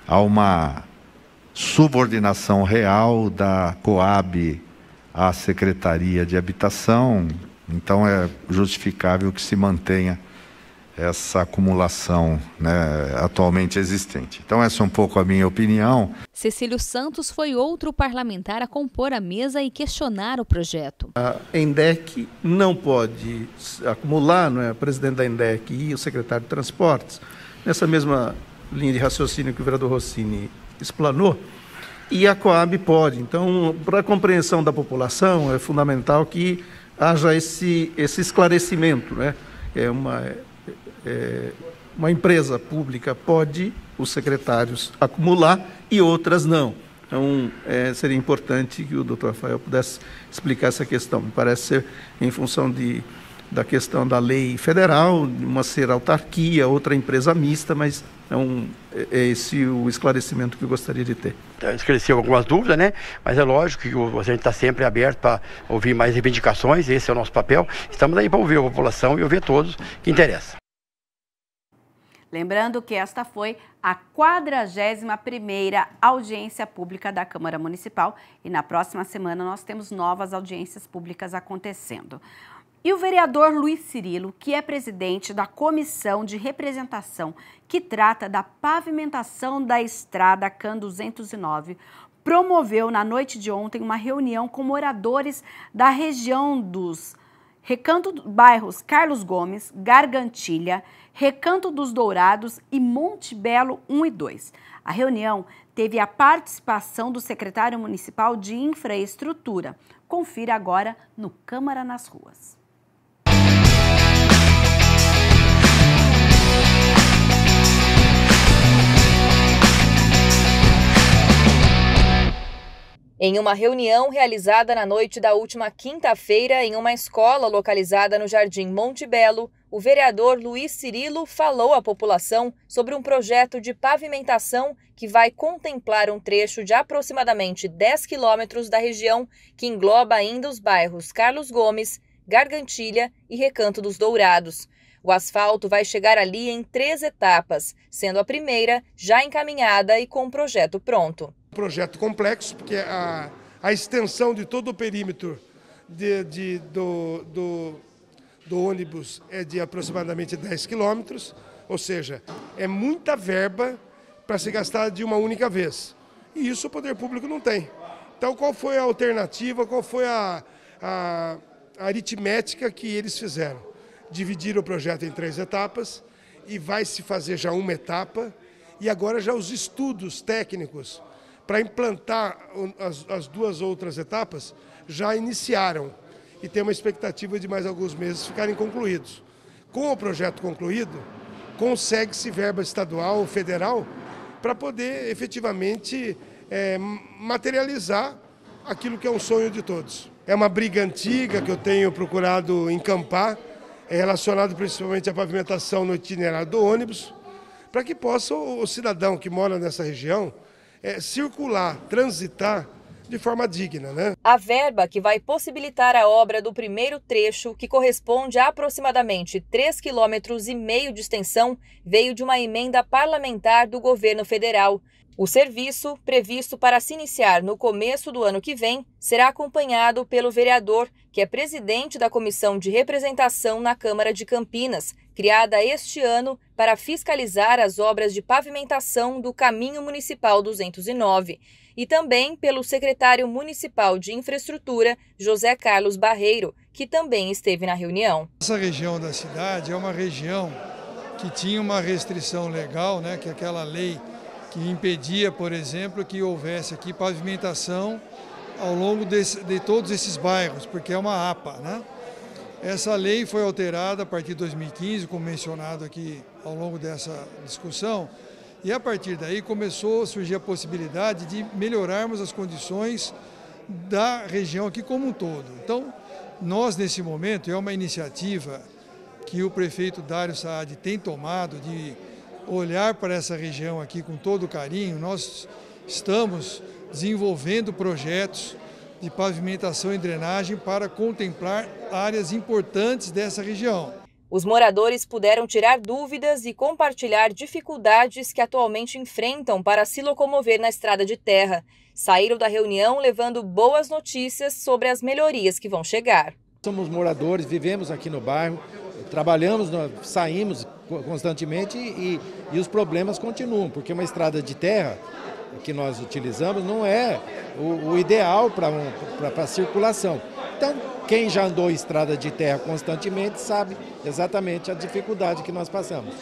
S11: há uma subordinação real da Coab à Secretaria de Habitação. Então é justificável que se mantenha essa acumulação né, atualmente existente. Então, essa é um pouco a minha opinião.
S5: Cecílio Santos foi outro parlamentar a compor a mesa e questionar o projeto.
S1: A ENDEC não pode acumular, não é? o presidente da ENDEC e o secretário de Transportes, nessa mesma linha de raciocínio que o vereador Rossini explanou, e a Coab pode. Então, para a compreensão da população, é fundamental que haja esse, esse esclarecimento. Né? É uma, é, é, uma empresa pública pode os secretários acumular e outras não. Então, é, seria importante que o doutor Rafael pudesse explicar essa questão. Me parece ser em função de, da questão da lei federal, uma ser autarquia, outra empresa mista, mas então, é esse o esclarecimento que eu gostaria de ter. Tá, Esclareceu algumas dúvidas, né? Mas é lógico que a gente está sempre aberto para ouvir mais reivindicações, esse é o nosso papel. Estamos aí para ouvir a população e ouvir todos que interessa.
S4: Lembrando que esta foi a 41ª audiência pública da Câmara Municipal e na próxima semana nós temos novas audiências públicas acontecendo. E o vereador Luiz Cirilo, que é presidente da comissão de representação que trata da pavimentação da estrada CAN 209, promoveu na noite de ontem uma reunião com moradores da região dos Recanto bairros Carlos Gomes, Gargantilha, Recanto dos Dourados e Monte Belo 1 e 2. A reunião teve a participação do secretário municipal de Infraestrutura. Confira agora no Câmara nas Ruas.
S2: Em uma reunião realizada na noite da última quinta-feira em uma escola localizada no Jardim Monte Belo, o vereador Luiz Cirilo falou à população sobre um projeto de pavimentação que vai contemplar um trecho de aproximadamente 10 quilômetros da região, que engloba ainda os bairros Carlos Gomes, Gargantilha e Recanto dos Dourados. O asfalto vai chegar ali em três etapas, sendo a primeira já encaminhada e com o projeto
S12: pronto projeto complexo, porque a, a extensão de todo o perímetro de, de, do, do, do ônibus é de aproximadamente 10 quilômetros, ou seja, é muita verba para se gastar de uma única vez. E isso o poder público não tem. Então, qual foi a alternativa, qual foi a, a, a, aritmética que eles fizeram? Dividiram o projeto em três etapas e vai se fazer já uma etapa e agora já os estudos técnicos para implantar as, as duas outras etapas, já iniciaram e tem uma expectativa de mais alguns meses ficarem concluídos. Com o projeto concluído, consegue-se verba estadual ou federal para poder efetivamente é, materializar aquilo que é um sonho de todos. É uma briga antiga que eu tenho procurado encampar, é relacionado principalmente à pavimentação no itinerário do ônibus, para que possa o cidadão que mora nessa região é, circular, transitar de forma digna. Né?
S2: A verba que vai possibilitar a obra do primeiro trecho, que corresponde a aproximadamente 3,5 km e meio de extensão, veio de uma emenda parlamentar do governo federal. O serviço, previsto para se iniciar no começo do ano que vem, será acompanhado pelo vereador, que é presidente da Comissão de Representação na Câmara de Campinas, criada este ano para fiscalizar as obras de pavimentação do Caminho Municipal 209, e também pelo secretário municipal de Infraestrutura, José Carlos Barreiro, que também esteve na reunião.
S6: Essa região da cidade é uma região que tinha uma restrição legal, né, que é aquela lei que impedia, por exemplo, que houvesse aqui pavimentação ao longo desse, de todos esses bairros, porque é uma APA, né? Essa lei foi alterada a partir de 2015, como mencionado aqui ao longo dessa discussão, e a partir daí começou a surgir a possibilidade de melhorarmos as condições da região aqui como um todo. Então, nós nesse momento, é uma iniciativa que o prefeito Dário Saad tem tomado de olhar para essa região aqui com todo carinho. Nós estamos desenvolvendo projetos de pavimentação e drenagem para contemplar áreas importantes dessa região. Os
S2: moradores puderam tirar dúvidas e compartilhar dificuldades que atualmente enfrentam para se locomover na estrada de terra. Saíram da reunião levando boas notícias sobre as melhorias que vão chegar.
S1: Somos moradores, vivemos aqui no bairro, trabalhamos, saímos constantemente e, e os problemas continuam, porque uma estrada de terra que nós utilizamos não é o, o ideal para um, a circulação. Então, quem já andou estrada de terra constantemente sabe exatamente a dificuldade que nós passamos.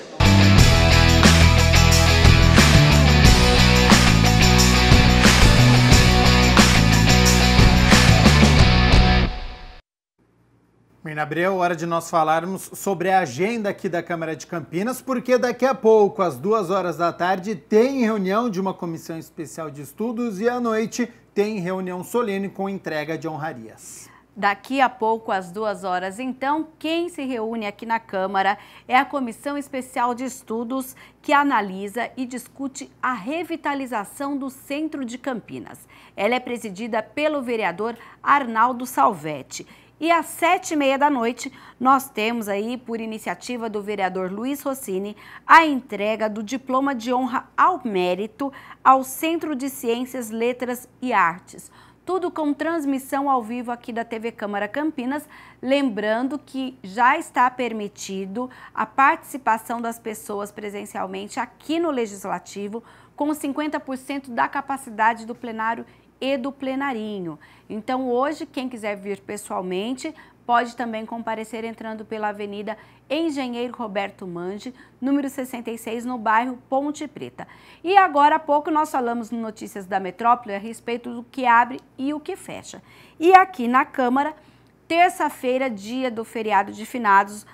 S1: Carolina Abreu, hora de nós falarmos sobre a agenda aqui da Câmara de Campinas, porque daqui a pouco, às duas horas da tarde, tem reunião de uma comissão especial de estudos e à noite tem reunião solene com entrega de honrarias. Daqui
S4: a pouco, às duas horas, então, quem se reúne aqui na Câmara é a Comissão Especial de Estudos, que analisa e discute a revitalização do centro de Campinas. Ela é presidida pelo vereador Arnaldo Salvetti. E às sete e meia da noite, nós temos aí, por iniciativa do vereador Luiz Rossini, a entrega do Diploma de Honra ao Mérito ao Centro de Ciências, Letras e Artes. Tudo com transmissão ao vivo aqui da TV Câmara Campinas. Lembrando que já está permitido a participação das pessoas presencialmente aqui no Legislativo, com 50% da capacidade do plenário e do plenarinho. Então, hoje, quem quiser vir pessoalmente, pode também comparecer entrando pela Avenida Engenheiro Roberto Mange, número 66, no bairro Ponte Preta. E agora há pouco nós falamos no Notícias da Metrópole a respeito do que abre e o que fecha. E aqui na Câmara, terça-feira, dia do feriado de finados,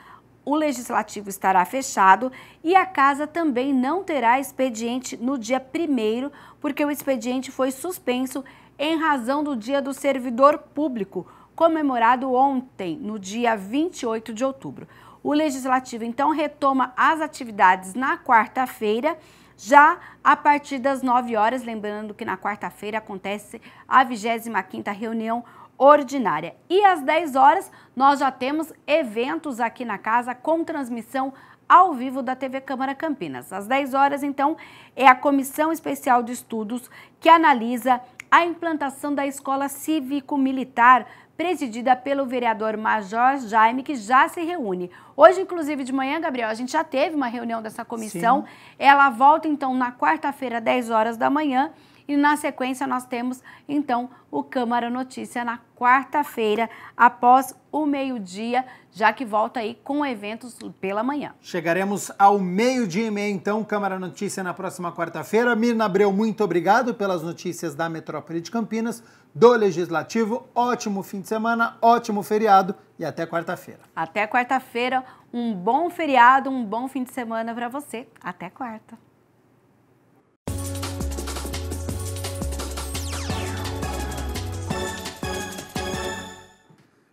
S4: o legislativo estará fechado e a casa também não terá expediente no dia 1 porque o expediente foi suspenso em razão do Dia do Servidor Público, comemorado ontem, no dia 28 de outubro. O Legislativo então retoma as atividades na quarta-feira, já a partir das 9 horas, lembrando que na quarta-feira acontece a 25ª reunião ordinária. E às 10 horas nós já temos eventos aqui na casa com transmissão ao vivo da TV Câmara Campinas. Às 10 horas, então, é a Comissão Especial de Estudos que analisa a implantação da escola cívico-militar, presidida pelo vereador Major Jaime, que já se reúne. Hoje, inclusive, de manhã, Gabriel, a gente já teve uma reunião dessa comissão. Sim. Ela volta, então, na quarta-feira, 10 horas da manhã e na sequência nós temos então o Câmara Notícia na quarta-feira, após o meio-dia, já que volta aí com eventos pela manhã.
S1: Chegaremos ao meio-dia e meio então, Câmara Notícia na próxima quarta-feira. Mirna Abreu, muito obrigado pelas notícias da Metrópole de Campinas, do Legislativo. Ótimo fim de semana, ótimo feriado e até quarta-feira.
S4: Até quarta-feira, um bom feriado, um bom fim de semana para você. Até quarta.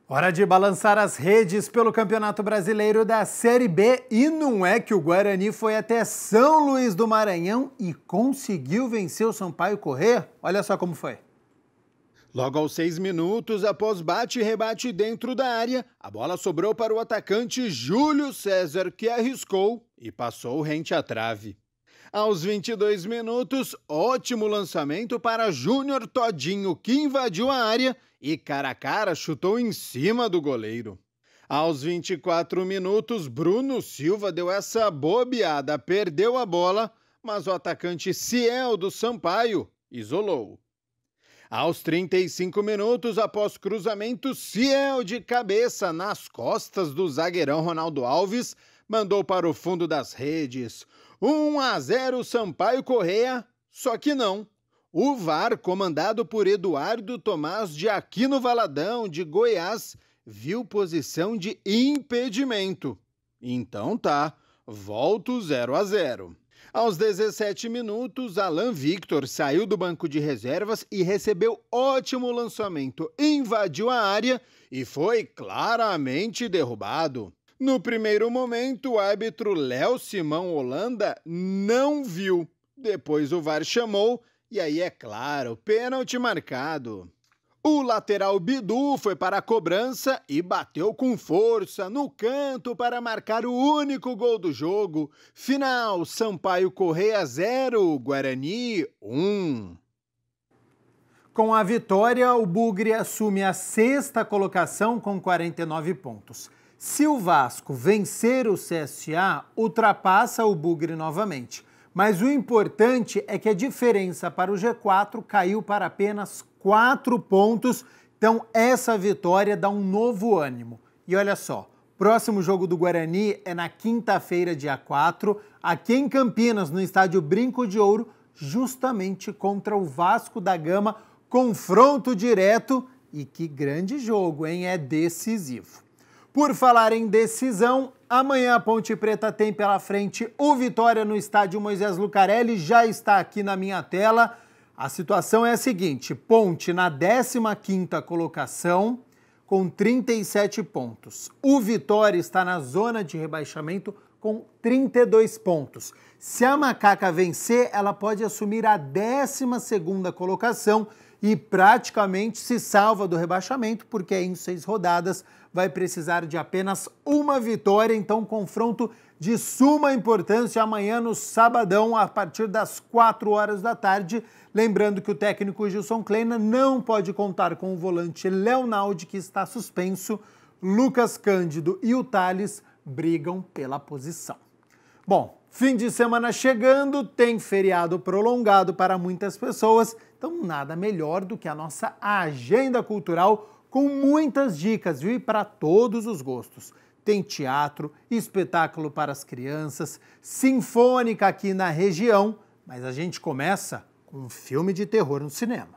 S1: Hora de balançar as redes pelo Campeonato Brasileiro da Série B e não é que o Guarani foi até São Luís do Maranhão e conseguiu vencer o Sampaio Correr? Olha só como foi. Logo aos seis minutos, após bate e rebate dentro da área, a bola sobrou para o atacante Júlio César, que arriscou e passou rente à trave. Aos 22 minutos, ótimo lançamento para Júnior Todinho, que invadiu a área e cara a cara chutou em cima do goleiro. Aos 24 minutos, Bruno Silva deu essa bobeada, perdeu a bola, mas o atacante Ciel do Sampaio isolou. Aos 35 minutos, após cruzamento, Ciel de cabeça nas costas do zagueirão Ronaldo Alves, mandou para o fundo das redes. 1 a 0 Sampaio Correia, só que não. O VAR, comandado por Eduardo Tomás de Aquino Valadão, de Goiás, viu posição de impedimento. Então tá, volto 0 a 0. Aos 17 minutos, Alan Victor saiu do banco de reservas e recebeu ótimo lançamento, invadiu a área e foi claramente derrubado. No primeiro momento, o árbitro Léo Simão Holanda não viu. Depois o VAR chamou e aí, é claro, pênalti marcado. O lateral Bidu foi para a cobrança e bateu com força no canto para marcar o único gol do jogo. Final: Sampaio Correia 0, Guarani 1. Um. Com a vitória, o Bugre assume a sexta colocação com 49 pontos. Se o Vasco vencer o CSA, ultrapassa o Bugre novamente. Mas o importante é que a diferença para o G4 caiu para apenas 4 pontos, então essa vitória dá um novo ânimo. E olha só, próximo jogo do Guarani é na quinta-feira, dia 4, aqui em Campinas, no estádio Brinco de Ouro, justamente contra o Vasco da Gama, confronto direto e que grande jogo, hein? É decisivo. Por falar em decisão, Amanhã a Ponte Preta tem pela frente o Vitória no estádio Moisés Lucarelli, já está aqui na minha tela. A situação é a seguinte: Ponte na 15 colocação com 37 pontos. O Vitória está na zona de rebaixamento com 32 pontos. Se a Macaca vencer, ela pode assumir a 12 colocação e praticamente se salva do rebaixamento, porque em seis rodadas vai precisar de apenas uma vitória. Então, confronto de suma importância amanhã no sabadão, a partir das 4 horas da tarde. Lembrando que o técnico Gilson Kleina não pode contar com o volante Leonaldi, que está suspenso. Lucas Cândido e o Thales brigam pela posição. Bom, fim de semana chegando, tem feriado prolongado para muitas pessoas então, nada melhor do que a nossa agenda cultural com muitas dicas, viu? E para todos os gostos. Tem teatro, espetáculo para as crianças, sinfônica aqui na região, mas a gente começa com um filme de terror no cinema.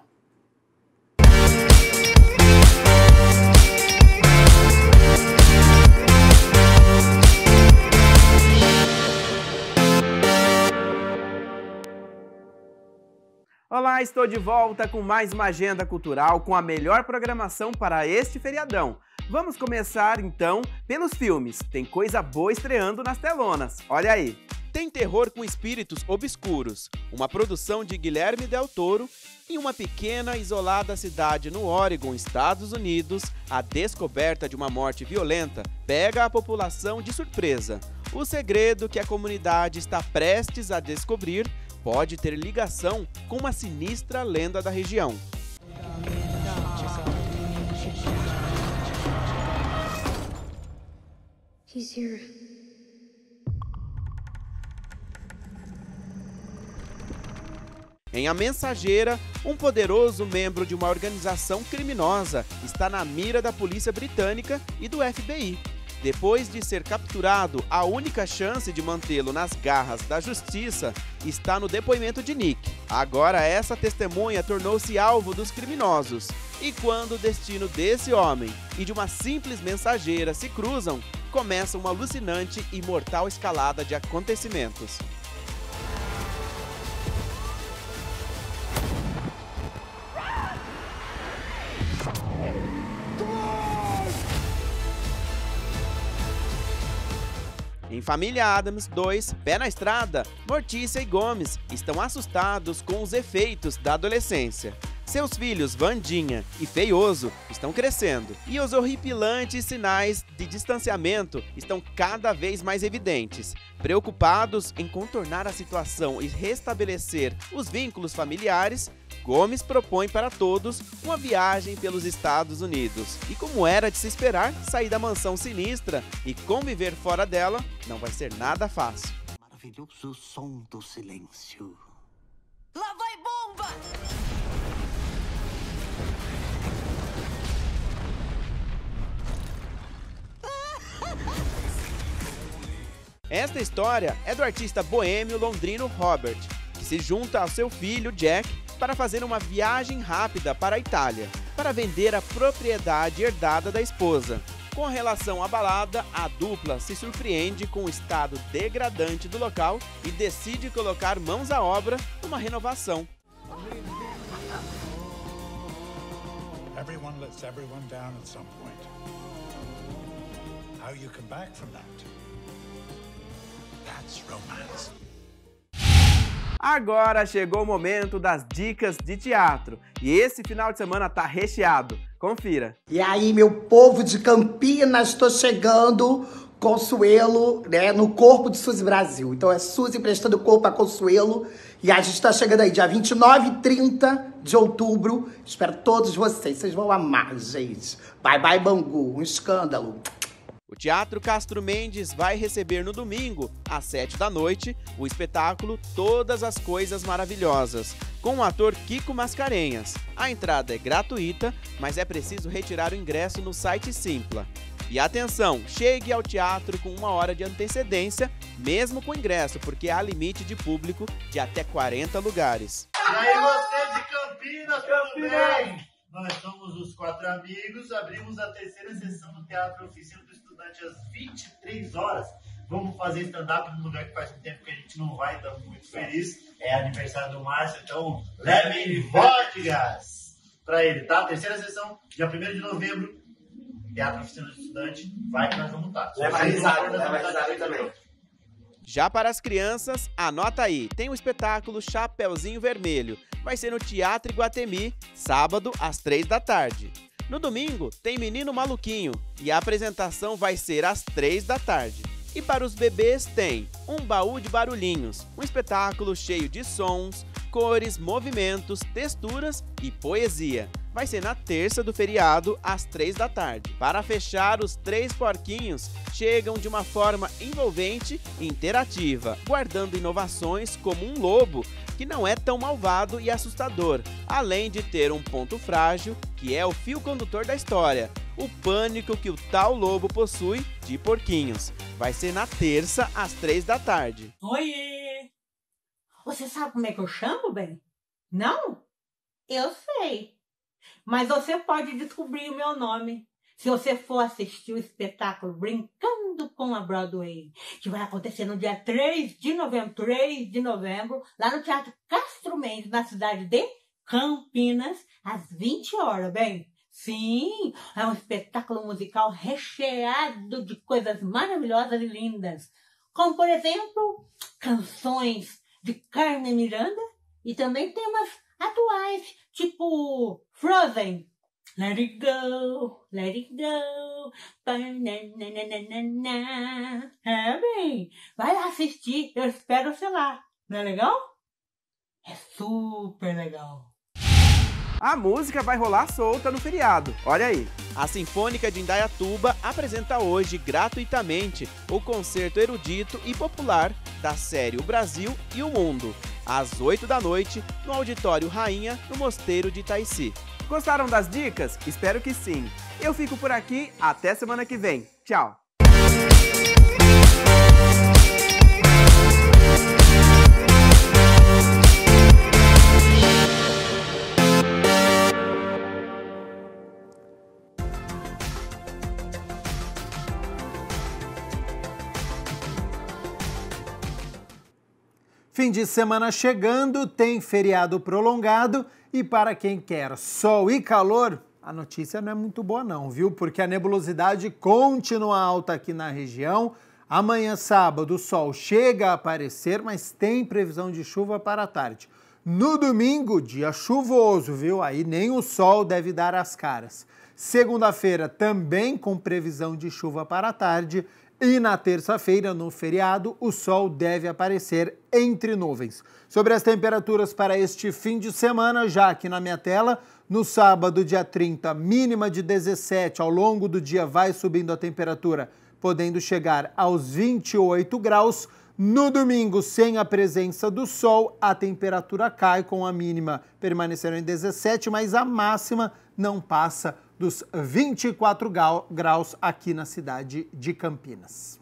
S7: Olá, estou de volta com mais uma agenda cultural com a melhor programação para este feriadão. Vamos começar então pelos filmes. Tem coisa boa estreando nas telonas. Olha aí. Tem terror com espíritos obscuros, uma produção de Guilherme Del Toro, em uma pequena isolada cidade no Oregon, Estados Unidos, a descoberta de uma morte violenta pega a população de surpresa. O segredo que a comunidade está prestes a descobrir pode ter ligação com uma sinistra lenda da região. He's here. Em A Mensageira, um poderoso membro de uma organização criminosa está na mira da polícia britânica e do FBI. Depois de ser capturado, a única chance de mantê-lo nas garras da justiça está no depoimento de Nick. Agora, essa testemunha tornou-se alvo dos criminosos. E quando o destino desse homem e de uma simples mensageira se cruzam, começa uma alucinante e mortal escalada de acontecimentos. Em Família Adams 2, Pé na Estrada, Mortícia e Gomes estão assustados com os efeitos da adolescência. Seus filhos Vandinha e Feioso estão crescendo e os horripilantes sinais de distanciamento estão cada vez mais evidentes. Preocupados em contornar a situação e restabelecer os vínculos familiares, Gomes propõe para todos uma viagem pelos Estados Unidos. E como era de se esperar, sair da mansão sinistra e conviver fora dela não vai ser nada fácil. Maravilhoso som do silêncio. Lá vai bomba! Esta história é do artista boêmio londrino Robert, que se junta ao seu filho Jack para fazer uma viagem rápida para a Itália, para vender a propriedade herdada da esposa. Com relação à balada, a dupla se surpreende com o estado degradante do local e decide colocar mãos à obra numa renovação.
S12: Everyone lets everyone down at some point. How you come back from that? That's romance.
S7: Agora chegou o momento das dicas de teatro e esse final de semana tá recheado. Confira.
S1: E aí, meu povo de Campinas, tô chegando Consuelo, né, no corpo de Suzy Brasil. Então é Suzy prestando corpo a Consuelo. E a gente está chegando aí, dia 29 e 30
S7: de outubro. Espero todos vocês. Vocês vão amar, gente. Bye, bye, Bangu. Um escândalo. O Teatro Castro Mendes vai receber no domingo, às 7 da noite, o espetáculo Todas as Coisas Maravilhosas, com o ator Kiko Mascarenhas. A entrada é gratuita, mas é preciso retirar o ingresso no site Simpla. E atenção, chegue ao teatro com uma hora de antecedência, mesmo com ingresso, porque há limite de público de até 40 lugares. E
S1: aí você de
S11: Campinas, Campinas! Nós somos os quatro amigos, abrimos a terceira sessão do Teatro Oficina durante as 23 horas.
S1: Vamos fazer stand-up num lugar que faz um tempo que a gente não vai, estamos muito felizes. É aniversário do Márcio, então levem vodkas para ele, tá? Terceira sessão, dia 1 de novembro. Teatro Oficina do Estudante, vai que nós vamos estar. Leva risada, leva risada também.
S7: Já para as crianças, anota aí, tem o espetáculo Chapeuzinho Vermelho. Vai ser no Teatro Iguatemi, sábado às três da tarde. No domingo, tem Menino Maluquinho e a apresentação vai ser às 3 da tarde. E para os bebês tem Um Baú de Barulhinhos, um espetáculo cheio de sons, cores, movimentos, texturas e poesia. Vai ser na terça do feriado, às três da tarde. Para fechar, os três porquinhos chegam de uma forma envolvente e interativa, guardando inovações como um lobo que não é tão malvado e assustador, além de ter um ponto frágil, que é o fio condutor da história, o pânico que o tal lobo possui de porquinhos. Vai ser na terça, às três da tarde.
S5: Oiê! Você sabe como é que eu chamo, bem? Não? Eu sei. Mas você pode descobrir o meu nome. Se você for assistir o espetáculo Brincando com a Broadway, que vai acontecer no dia 3 de novembro, 3 de novembro, lá no Teatro Castro Mendes, na cidade de Campinas, às 20 horas, bem. Sim, é um espetáculo musical recheado de coisas maravilhosas e lindas, como por exemplo, canções de Carmen Miranda e também temas atuais,
S6: tipo Frozen, Let it go, let it go.
S8: Bananana.
S6: É, bem, vai lá assistir, eu espero você lá. Não é legal? É super legal.
S7: A música vai rolar solta no feriado, olha aí. A Sinfônica de Indaiatuba apresenta hoje, gratuitamente, o concerto erudito e popular da série O Brasil e o Mundo, às 8 da noite, no Auditório Rainha, no Mosteiro de Itaici. Gostaram das dicas? Espero que sim. Eu fico por aqui, até semana que vem. Tchau!
S1: Fim de semana chegando, tem feriado prolongado e para quem quer sol e calor, a notícia não é muito boa não, viu? Porque a nebulosidade continua alta aqui na região. Amanhã, sábado, o sol chega a aparecer, mas tem previsão de chuva para a tarde. No domingo, dia chuvoso, viu? Aí nem o sol deve dar as caras. Segunda-feira também com previsão de chuva para a tarde e na terça-feira, no feriado, o sol deve aparecer entre nuvens. Sobre as temperaturas para este fim de semana, já aqui na minha tela, no sábado, dia 30, mínima de 17. Ao longo do dia vai subindo a temperatura, podendo chegar aos 28 graus. No domingo, sem a presença do sol, a temperatura cai com a mínima permanecendo em 17, mas a máxima não passa dos 24 graus aqui na cidade de Campinas.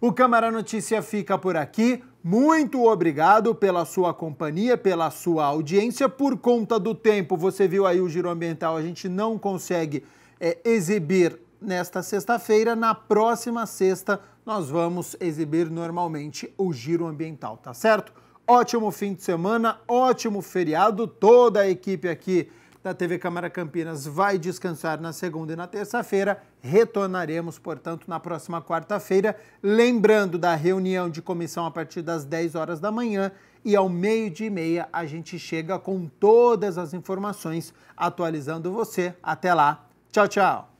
S1: O Câmara Notícia fica por aqui. Muito obrigado pela sua companhia, pela sua audiência. Por conta do tempo, você viu aí o giro ambiental, a gente não consegue é, exibir nesta sexta-feira. Na próxima sexta, nós vamos exibir normalmente o giro ambiental, tá certo? Ótimo fim de semana, ótimo feriado. Toda a equipe aqui da TV Câmara Campinas vai descansar na segunda e na terça-feira. Retornaremos, portanto, na próxima quarta-feira. Lembrando da reunião de comissão a partir das 10 horas da manhã e ao meio-dia e meia a gente chega com todas as informações atualizando você. Até lá. Tchau, tchau.